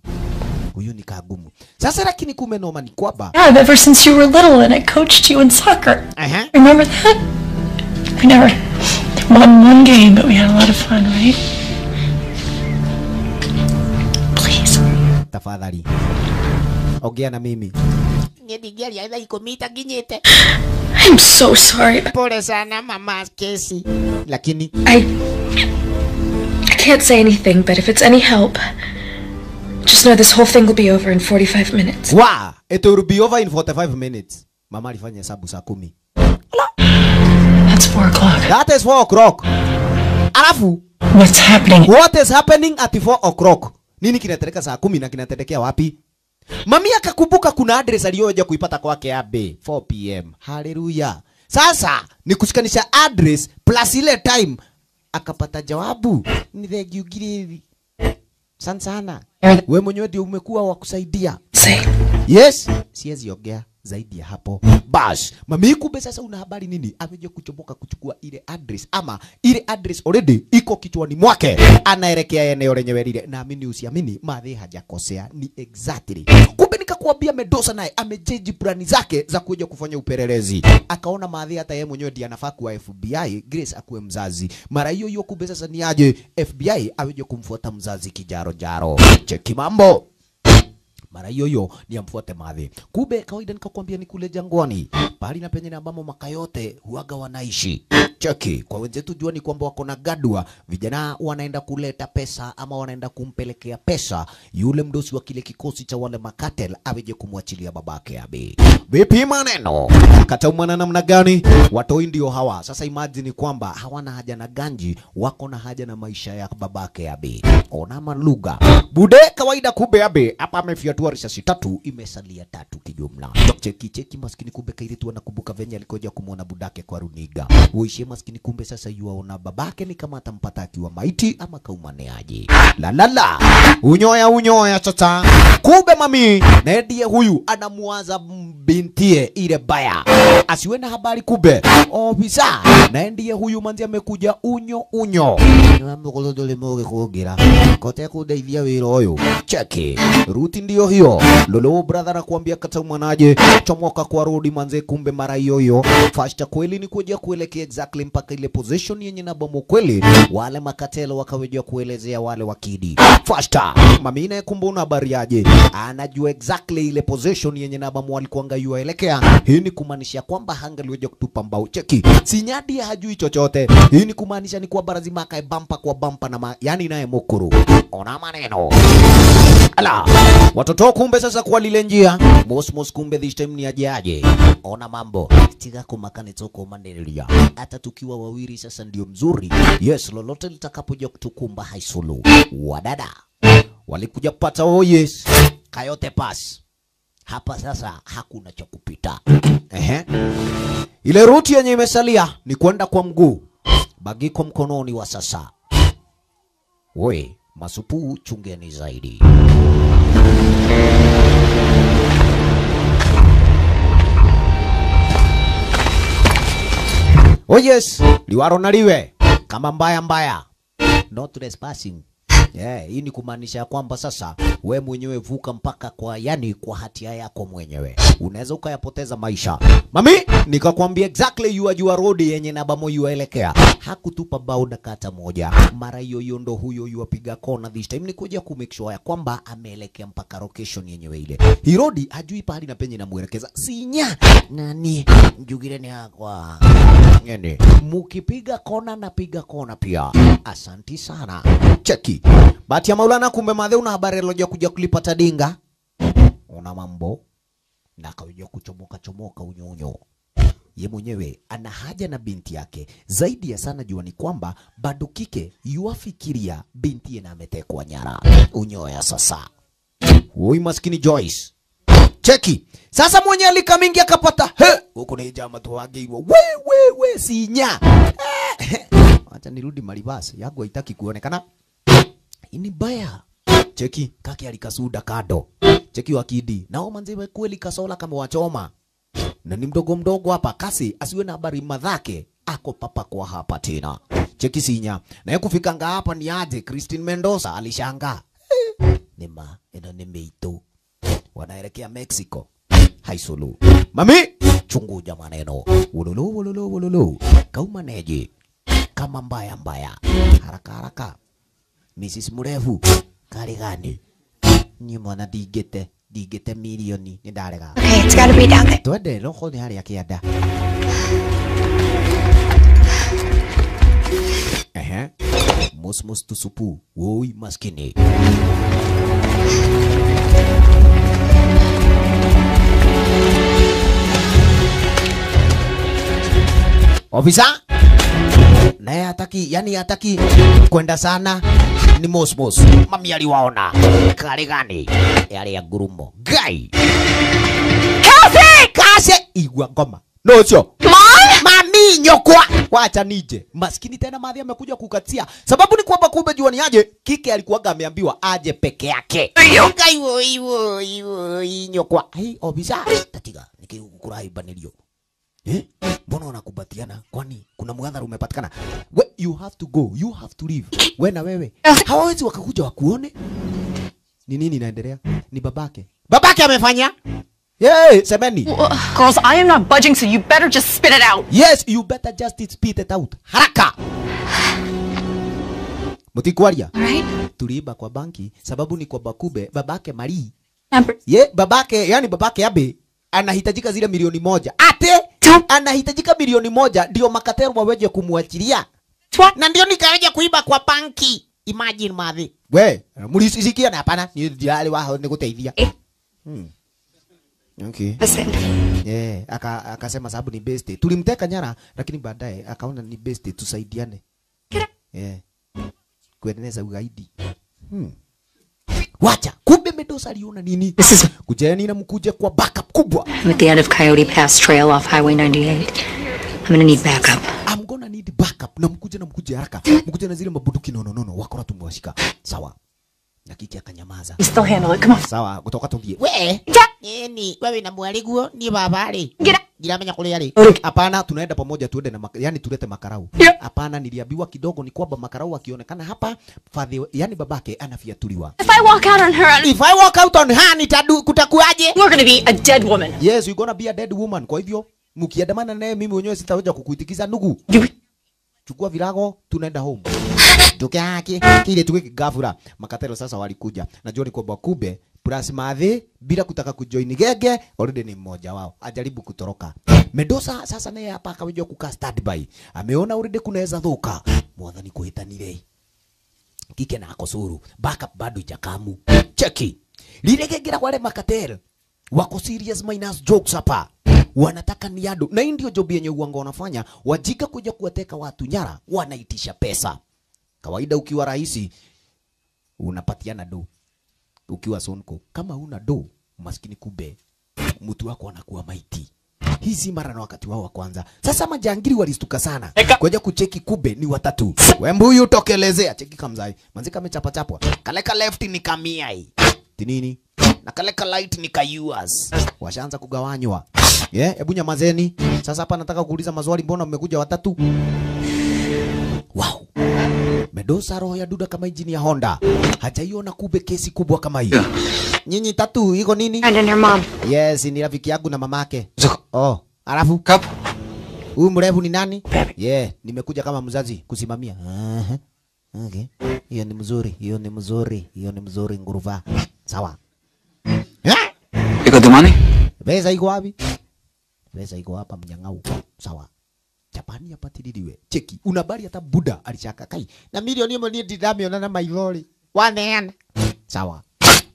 [SPEAKER 1] Huyu ni kagumu. Sasa lakini kume noma ni kwamba yeah, ever since you were little and I coached you in soccer. Uh -huh. Remember that? We never won one game, but we had a lot of fun, right? Please. Tafadhali. Ongea na mimi. Nidigeri aidha ikomita ginyete. I'm so sorry. Pole sana mama Kesi. Lakini I I can't say anything, but if it's any help, Just know this whole thing will be over in 45 minutes. Wow, it will be over in 45 minutes. Mama alifanya hesabu saa kumi. That's 4 o'clock. That is 4 o'clock. Alafu What's happening? What is happening at 4 o'clock? Nini kinatereka saa kumi na kinatendekea wapi? Mami akakumbuka kuna address aliyoja kuipata kwake ya B 4 pm. Hallelujah. Sasa ni kushikanisha address plus ile time akapata jawabu. Ni thank you Gugiri sana sana. Wewe mwenyewe ndio umekuwa wa kusaidia. Yes, siwezi ongea zaidi ya hapo. Bash, mami kumbe sasa una habari nini? Amekuja kuchomoka kuchukua ile address ama ile address already iko kichwani mwake. Anaelekea eneo lenyewe lile. Naamini usiamini, madhi hajakosea. Ni exactly kuambia Medosa naye amecheji plani zake za kuja kufanya upelelezi, akaona maadhi hata yeye mwenyewe ndiye anafaa kuwa FBI, Grace akuwe mzazi. Mara hiyo hiyo, kumbe sasa ni aje FBI aweje kumfuata mzazi kijaro jaro. Cheki mambo mara hiyo hiyo ni amfuate maadhi. Kumbe kawaida, nikakwambia ni kule jangwani, pahali na pengine ambamo makayote huaga wanaishi cheki. Kwa wenzetu jua ni kwamba wako na gadwa, vijana wanaenda kuleta pesa ama wanaenda kumpelekea pesa yule mdosi wa kile kikosi cha wale makatel aweje kumwachilia babake abi. Vipi maneno kataumana namna gani? Watoi ndio hawa. Sasa imagine kwamba hawana haja na ganji, wako na haja na maisha ya babake abi. Ona maluga bude kawaida, kumbe abi hapa amefyatua risasi tatu, imesalia tatu kijumla. Cheki cheki, maskini kumbe kairi tu anakumbuka venye alikoja kumwona budake kwa runiga uishi maskini, kumbe sasa yuaona babake ni kama atampata akiwa maiti ama la, la. unyoya unyoya. Sasa kumbe mami naendie huyu anamuaza bintie ile baya asiwe na habari, kumbe ofisa naendie huyu manzi amekuja unyo unyo kugera kote kudeithia wira uyu cheki ruti ndio hiyo lolo brother kuambia kata mwanaje chomoka kwa rudi manze kumbe mara hiyo hiyo fasta kweli ni kuja kuelekea exactly Buckley mpaka ile position yenye na bomu kweli, wale makatelo wakawejwa kuelezea wale wakidi Fasta Mamina yakumbuna habari yaje, anajua exactly ile position yenye na bomu alikuanga yuelekea. Hii ni kumaanisha kwamba hanga liweje kutupa mbao. Cheki Sinyadi hajui chochote. Hii ni kumaanisha ni kwa barazima akae bampa kwa bampa na ma, yani naye mukuru ona maneno Ala, watoto kumbe sasa kwa lile njia mosmos, kumbe this time ni aje aje, ona mambo makane toko nitukumaniriria hata tukiwa wawili sasa ndio mzuri yes lolote litakapoja kutukumba haisulu wadada walikuja kupata oh yes kayote pas hapa sasa hakuna cha kupita ehe ile ruti yenye imesalia ni kwenda kwa mguu bagiko mkononi wa sasa we masupu chungeni zaidi Oh yes, liwaro na liwe kama mbaya mbaya, Not trespassing. Yeah, hii ni kumaanisha kwamba sasa we mwenyewe vuka mpaka kwa yani, kwa hatia yako mwenyewe unaweza ukayapoteza maisha. Mami, nikakwambia exactly you are your road yenye na bamo yuelekea. hakutupa bao dakata moja mara hiyo hiyo, ndo huyo yuapiga kona. This time nikuja ku make sure ya kwamba ameelekea mpaka location yenyewe ile, hirodi ajui pahali na penye namwelekeza sinya nani ni hakwa ngene, mukipiga kona napiga kona pia. Asanti sana, cheki bati ya Maulana, kumbe madhe una habari lojo kuja kulipa tadinga, una mambo na akaja kuchomoka chomoka unyonyo. Ye mwenyewe ana haja na binti yake zaidi ya sana, jua ni kwamba bado kike yuafikiria binti yena ametekwa nyara. Unyoya sasa, huyu maskini Joyce cheki sasa, mwenye alika mingi akapata huko ni jama tu wage wewe we, sinya eh, eh. acha nirudi malibasi yangu haitaki kuonekana ini baya Cheki kake alikasuda kado. Cheki wa kidi na Nao manzewe kweli kasola kama wachoma Na ni mdogo mdogo hapa kasi asiwe na habari madhake ako papa kwa hapa tena. Cheki sinya. Na yeye kufikanga hapa ni aje Christine Mendoza alishangaa. Nima eno ni meitu. Wanaelekea Mexico. Haisulu. Mami chungu chunguja maneno. Wololo wololo wololo. Kauma neje. Kama mbaya mbaya. Haraka haraka. Mrs. Murevu kari gani niä mwana ndingä te ndingä te mirioni nä ndarega twende roho nä harä a kä anda ehe mosmos tu supu woi maskini ofisa naye hataki yani hataki kwenda sana ni Mosmos. Mami aliwaona kale gani yale ya gurumo ngai kase igwa ngoma no sio mami nyokwa wacha nije maskini tena madhi amekuja kukatia sababu ni kwamba kumbe juani aje kike alikuwa ameambiwa aje peke yake ngai woi wo woi nyokwa hii obisa tatiga banilio Eh? mbona eh? Wanakubatiana kwani kuna mgadhara umepatikana? We, you have to go, you have to leave. We na wewe hawawezi wakakuja wakuone ni nini inaendelea. Ni babake, babake amefanya Yeah, semeni. Uh, girls, I am not budging, so you better just spit it out. Yes, you better just spit it out. Haraka. Mutikwaria. All right. Tuliiba kwa banki sababu ni kwa Bakube, babake Marii. Yeah, babake, yani babake Abe anahitajika zile milioni moja ate anahitajika milioni moja ndio Makateru waweje kumwachilia, na ndio nikaweja kuiba kwa banki. Imagine mathi we mulisikia na hapana, ni diali ni nikuteithia eh. hmm. Okay. Yeah, aka akasema sababu ni best. Tulimteka nyara lakini baadaye akaona ni best tusaidiane. Yeah. kueneza ugaidi. Hmm. Wacha kumbe Medosa aliona nini? Sasa kujeni na mkuje kwa backup kubwa. I'm at the end of Coyote Pass Trail off Highway 98. I'm gonna need backup. I'm gonna need backup. Na mkuje na mkuje haraka. Mkuje na zile mabuduki no, nono wakora tumewashika. Sawa na kiki akanyamaza. Still handle it. Come on. Sawa, gutoka tuthie. We. Nini? Wewe na mwariguo ni baba ri. Ngira. Ndiramenya kuria ri. Hapana, tunaenda pamoja tuende na maka, yani tulete makarau. Hapana, yeah. Niliambiwa kidogo ni kwamba makarau akionekana hapa fadhi, yani babake anafiatuliwa. If I walk out on her. If I walk out on her nitadu kutakuaje? We're gonna be a dead woman. Yes, you're gonna be a dead woman. Kwa hivyo mkiandamana naye mimi mwenyewe sitaoja kukuitikiza nugu. You chukua virago, tunaenda home tuke yake kile tuke kigafura. makatero sasa walikuja, najua ni kwamba kumbe plus maadhi bila kutaka kujoin gege, already ni mmoja wao ajaribu kutoroka. Medosa sasa naye hapa akawejwa kukaa standby, ameona already kunaweza dhuka, mwathani kuhitanire kike na akosuru backup bado ijakamu. cheki lile gege la wale makatero. wako serious minus jokes hapa wanataka ni niado, na hii ndio job yenye uongo wanafanya. Wajika kuja kuwateka watu nyara, wanaitisha pesa. Kawaida ukiwa rais unapatiana do, ukiwa Sonko kama una do maskini, kube mtu wako anakuwa maiti hizi mara na wakati wao wa kwanza. Sasa majangiri walistuka sana kuja kucheki, kube ni watatu. Wembuyu tokelezea, cheki kamzai manzika amechapa chapwa, kaleka left ni kamiai tinini na kaleka light ni kayuas, washaanza kugawanywa. Yeah, hebu nyamazeni. Sasa hapa nataka kuuliza maswali, mbona mmekuja watatu? Wow. Medosa roho ya duda kama injini ya Honda. Hajaiona kube kesi kubwa kama hii. Nyinyi tatu iko nini? And her mom. Yes, ni rafiki yangu na mamake. Oh, alafu Cup. Huyu mrefu ni nani? Baby. Yeah, nimekuja kama mzazi kusimamia. Uh -huh. Okay. Hiyo ni mzuri, hiyo ni mzuri, hiyo ni mzuri nguruva. Sawa. Yeah. Iko the money? Pesa iko wapi? pesa iko hapa mnyang'au, sawa Japani abatiririwe cheki unabari hata Buddha alichaka kai na milioni hiyo ni didhami onana maithori waneana sawa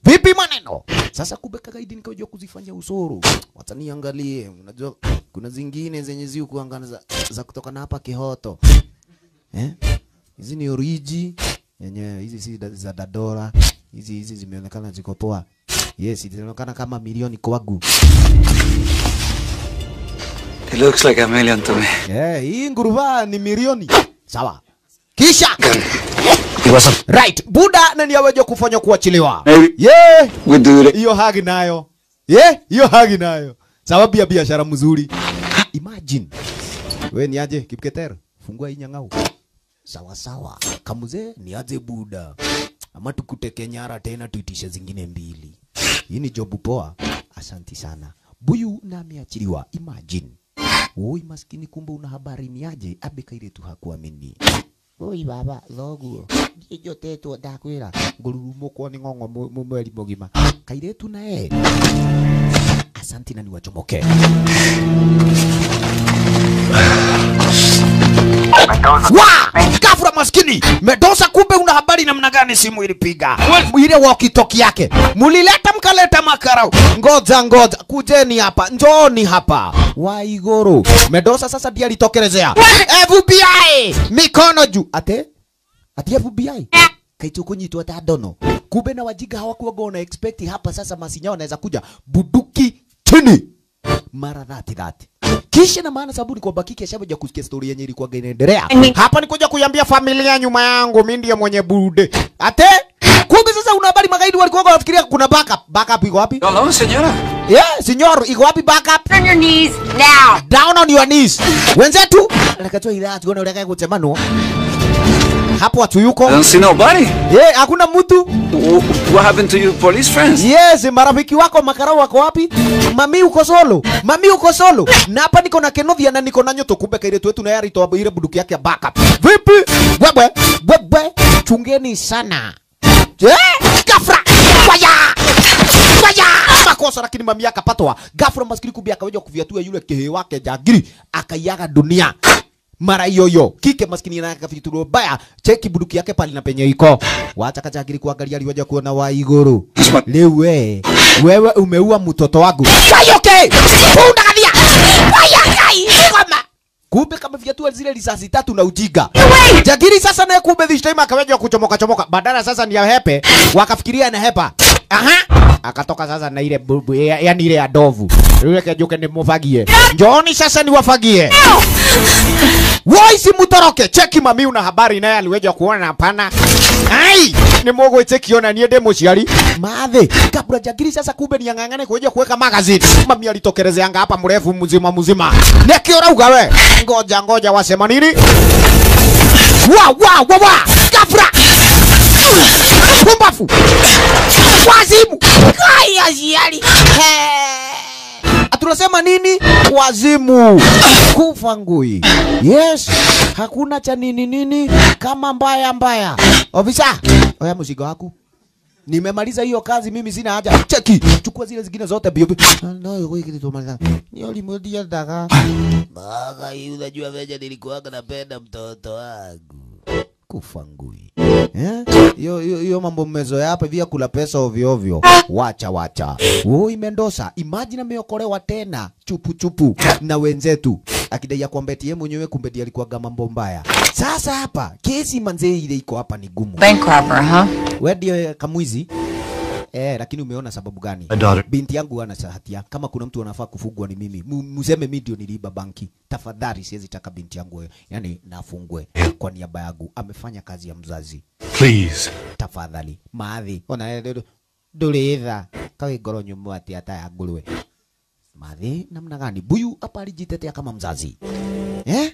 [SPEAKER 1] vipi maneno sasa kubeka gaidi nikajua kuzifanya usoro watani angalie unajua kuna zingine zenye ziu kuangana za, za kutoka na hapa kihoto eh hizi ni oriji yenye hizi si za dadora hizi hizi zimeonekana zikopoa. yes zinaonekana kama milioni kwangu It looks like a million to me. Yeah, hii nguruva ni milioni. Sawa. Kisha. Right. Buda na niaweje kufanya kuachiliwa. Yeah. We do it. Hiyo hagi nayo. Yeah, hiyo hagi nayo. Sawa pia biashara mzuri. Imagine. We ni aje Kipketer? Fungua hii nyangao. Sawa sawa. Kamuze ni aje Buda. Ama tukuteke nyara tena tuitishe zingine mbili. Hii ni jobu poa. Asanti sana. Buyu na ameachiliwa. Imagine. Woi maskini, kumbe una habari niaje? Abe tu hakuamini. Woi baba thoguo ndie njotetwo ndakwira ngururumukwo ni ng'ong'o mweri mugima kairitu nae asanti na ee. niwachomoke wow! ghafla maskini medosa, kumbe una habari namna gani? Simu ilipiga ile walkie-talkie yake, mulileta mkaleta makara. ngoja ngoja, kujeni hapa, njoni hapa, waigoro. medosa. Sasa ndiye alitokelezea FBI, mikono juu, ate ate FBI kaitu kunyitwa dono. kumbe na wajiga hawakuwa gonna expect hapa. Sasa masinyao wanaweza kuja, buduki chini, mara dhati dhati kisha na maana sababu ni niko bakiki ashaje kusikia story yenye ilikuwa inaendelea. Mhm. Hapa ni kuja kuiambia familia nyuma yangu mimi ndiye mwenye bude. Ate kumbe sasa una habari magaidi walikuwa wanafikiria kuna backup. Backup iko wapi? Hello señora. Yeah, señor, iko wapi backup? On your knees now. Down on your knees. Wenzetu, lakatoa ila tuone ule kaya kutemanwa hapo watu yuko. I don't see nobody. Yeah, hakuna mtu. What happened to your police friends? Yes, marafiki wako makarau wako wapi? Mami uko solo. Mami uko solo. Na hapa niko na Kenovia na niko na nyoto kumbe kairetu wetu na yari toa ile bunduki yake ya backup. Vipi? Bwebwe, bwebwe. Chungeni sana. Eh? Gafra. Waya. Waya. Makosa lakini mami akapatwa. Gafra maskini kubi akaweja kuviatua yule kehe wake jagiri akaiaga dunia mara hiyo hiyo kike maskini na kabituro baya cheki buduki yake pale na penye iko wacha kachakiri kuangalia aliwaje kuona wa igoro leo we wewe umeua mtoto wangu kayoke punda kadia waya kai ngoma kumbe kama vyatua zile risasi tatu na ujiga jagiri sasa naye kumbe time akaweja kuchomoka chomoka badala sasa ni ya hepe wakafikiria na hepa aha, akatoka sasa na ile bubu yani ile ya ndovu. Yule kejuke ni mufagie njoni sasa ni wafagie woi, mutoroke. Cheki mami, una habari naye aliweja kuona na pana Ai, ni mogo cheki, ona ni ende mushiari mathe kabla jagiri sasa, kumbe ni ang'ang'ane kuja kuweka magazine Mami anga hapa mrefu mzima mzima, neki urauga we, ngoja ngoja, wasema nini? wa wa wa wa kabla mpumbafu wazimu kayaziali atunasema nini wazimu kufa ngui yes hakuna cha nini nini kama mbaya mbaya ofisa oya mzigo wako nimemaliza hiyo kazi mimi sina haja cheki chukua zile zingine zote bio ndio kwa kitu tumaliza hiyo limodia daga baga hiyo unajua veja nilikuwa napenda mtoto wangu kufangui hiyo eh? yeah? hiyo mambo mmezo hapa via kula pesa ovyo ovyo, wacha wacha. Oh, imendosa. Imagine ameokolewa tena chupu chupu na wenzetu akidai ya kwamba eti yeye mwenyewe kumbe alikuwa mambo mbaya. Sasa hapa kesi manzee ile iko hapa ni gumu. Bank robber, huh? Wewe ndiye eh, kamwizi Eh, lakini umeona sababu gani? Binti yangu ana hatia. Kama kuna mtu anafaa kufungwa ni mimi. Museme mimi ndio niliiba banki. Tafadhali siwezi taka binti yangu wewe. yani nafungwe kwa niaba yangu. Amefanya kazi ya mzazi. Please. Tafadhali. Maadhi. Ona nduri eh, itha. Kawe goro nyumu ati hata ya gulwe. Maadhi namna gani? Buyu hapa alijitetea kama mzazi. Eh?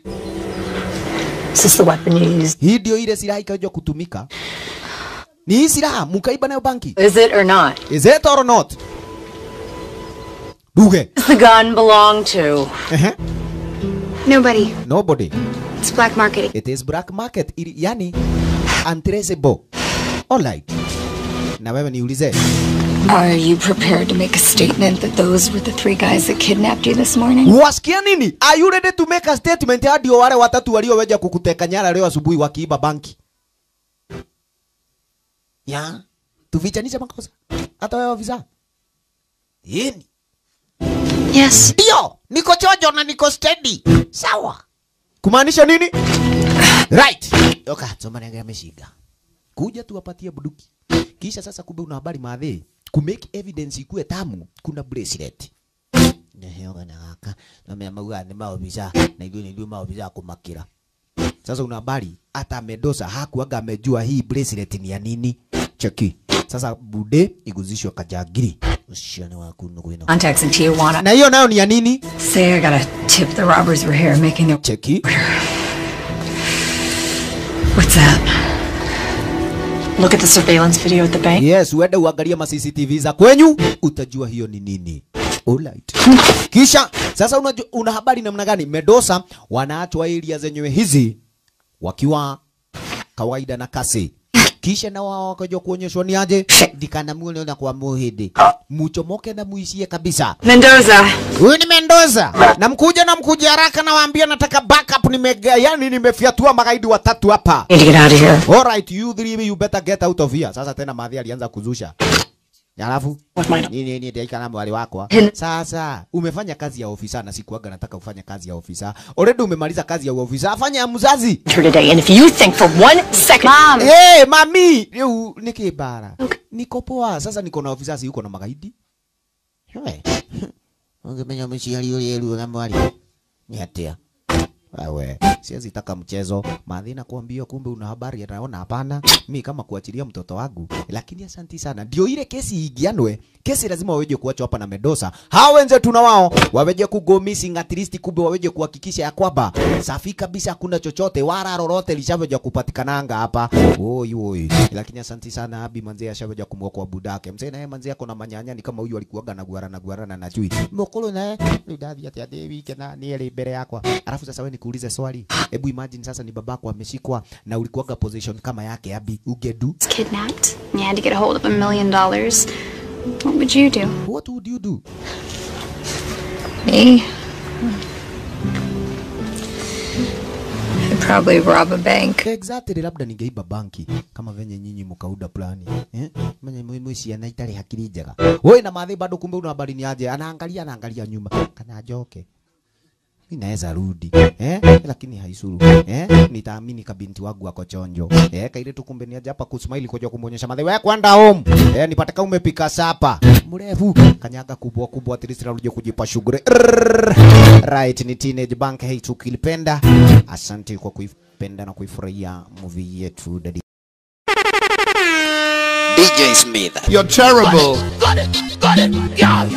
[SPEAKER 1] Sisi wapi ni hii ndio ile silaha ikajua kutumika. Ni hii silaha mukaiba nayo banki. Is it or not? Is it or not? Duge. The gun belong to. Ehe. Nobody. Nobody. It's black market. It is black market. It, yani untraceable. All right. Na wewe niulize. Are you prepared to make a statement that those were the three guys that kidnapped you this morning? Wasikia nini? Are you ready to make a statement hadi wale watatu walioweja kukuteka nyara leo asubuhi wakiiba banki? ya tuvichanisha makosa hata wewe afisa yeni yes ndio niko chojo na niko steady sawa kumaanisha nini right yoka somani ameshiga kuja tu apatie buduki kisha sasa kumbe una habari madhe make evidence ikue tamu kuna bracelet neheoga na gaka na mama mauga ni maobisa na ithuĩ nĩ ithuĩ maobisa kumakira sasa una habari hata Medosa hakuaga amejua hii bracelet ni ya nini. Cheki. Sasa Bude iguzishwe Kajagiri. Ushani wako nukwino. Contacts in Tijuana. Na hiyo nayo ni ya nini? Say I got a tip the robbers were here making their Cheki. What's that? Look at the surveillance video at the bank. Yes, uende uangalie ma CCTV za kwenyu, utajua hiyo ni nini. Alright. Kisha sasa una, una habari namna gani? Medosa wanaachwa area zenyewe hizi wakiwa kawaida na kasi kisha na wao wakaja kuonyeshwa ni aje dikana dikanamuone na kwa muhidi muchomoke na muishie kabisa.
[SPEAKER 2] Mendoza
[SPEAKER 1] huyu ni Mendoza, namkuja mkuja haraka, na waambia nataka backup, nime yani nimefiatua magaidi watatu hapa. All right, you three, you better get out of here. Sasa tena madhi alianza kuzusha Alafu nini nini ndio kana mwali wako. Ah? Sasa umefanya kazi ya ofisa na siku sikuaga nataka ufanye kazi ya ofisa. Already umemaliza kazi ya ofisa. Fanya ya mzazi. Today and if you think for one second. Mom. Hey, mami, leo niki bara. Okay. Niko poa. Sasa niko na ofisa si yuko na magaidi. Hey. Ungemenya mshiyali yule yule na mwali. Ni atia. Awe, siwezi taka mchezo. Madhina kuambiwa kumbe una habari anaona hapana. Mi kama kuachilia mtoto wangu. Lakini asanti sana. Ndio ile kesi igianwe. Kesi lazima waweje kuachwa hapa na Medosa. Hao wenze tuna wao. Waweje kugomisi ngatilisti kumbe waweje kuhakikisha ya kwamba safi kabisa hakuna chochote wala lolote lishavyoja kupatikananga hapa. Oi oi. Lakini asanti sana Abi manzi ashaweja kwa budake. Mzee naye manzi yako na manyanya ni kama huyu alikuaga na guarana guarana na chui. Mokolo naye ndio dadhi ya Devi kana ni ile mbele yako. Alafu sasa wewe nikuulize swali. Hebu imagine sasa ni babako ameshikwa na ulikuwaga position kama yake Abi, ugedu kidnapped and you had to get a hold of a million dollars. What would you do? What would you do? Me? probably rob a bank. Exactly, labda ningeiba banki kama venye nyinyi mkauda plani. Eh? Mwenye mwishi hakiri njega. Wewe na madhi bado kumbe una ni aje? Anaangalia anaangalia nyuma. Kana joke mimi naweza rudi eh, lakini haisuru eh, nitaamini kabinti wangu wako chonjo eh, kaile tu kumbe niaje hapa kusmaili kuja kumonyesha madhe wewe kwenda home eh, nipate kama umepika sapa mrefu kanyaga kubwa kubwa tirisira ruje kujipa shughuli right. Ni Teenage Bank hey, tukilipenda. Asante kwa kuipenda na kuifurahia movie yetu dadi. DJ Smith. You're terrible. Got it, got it, got it. Yeah.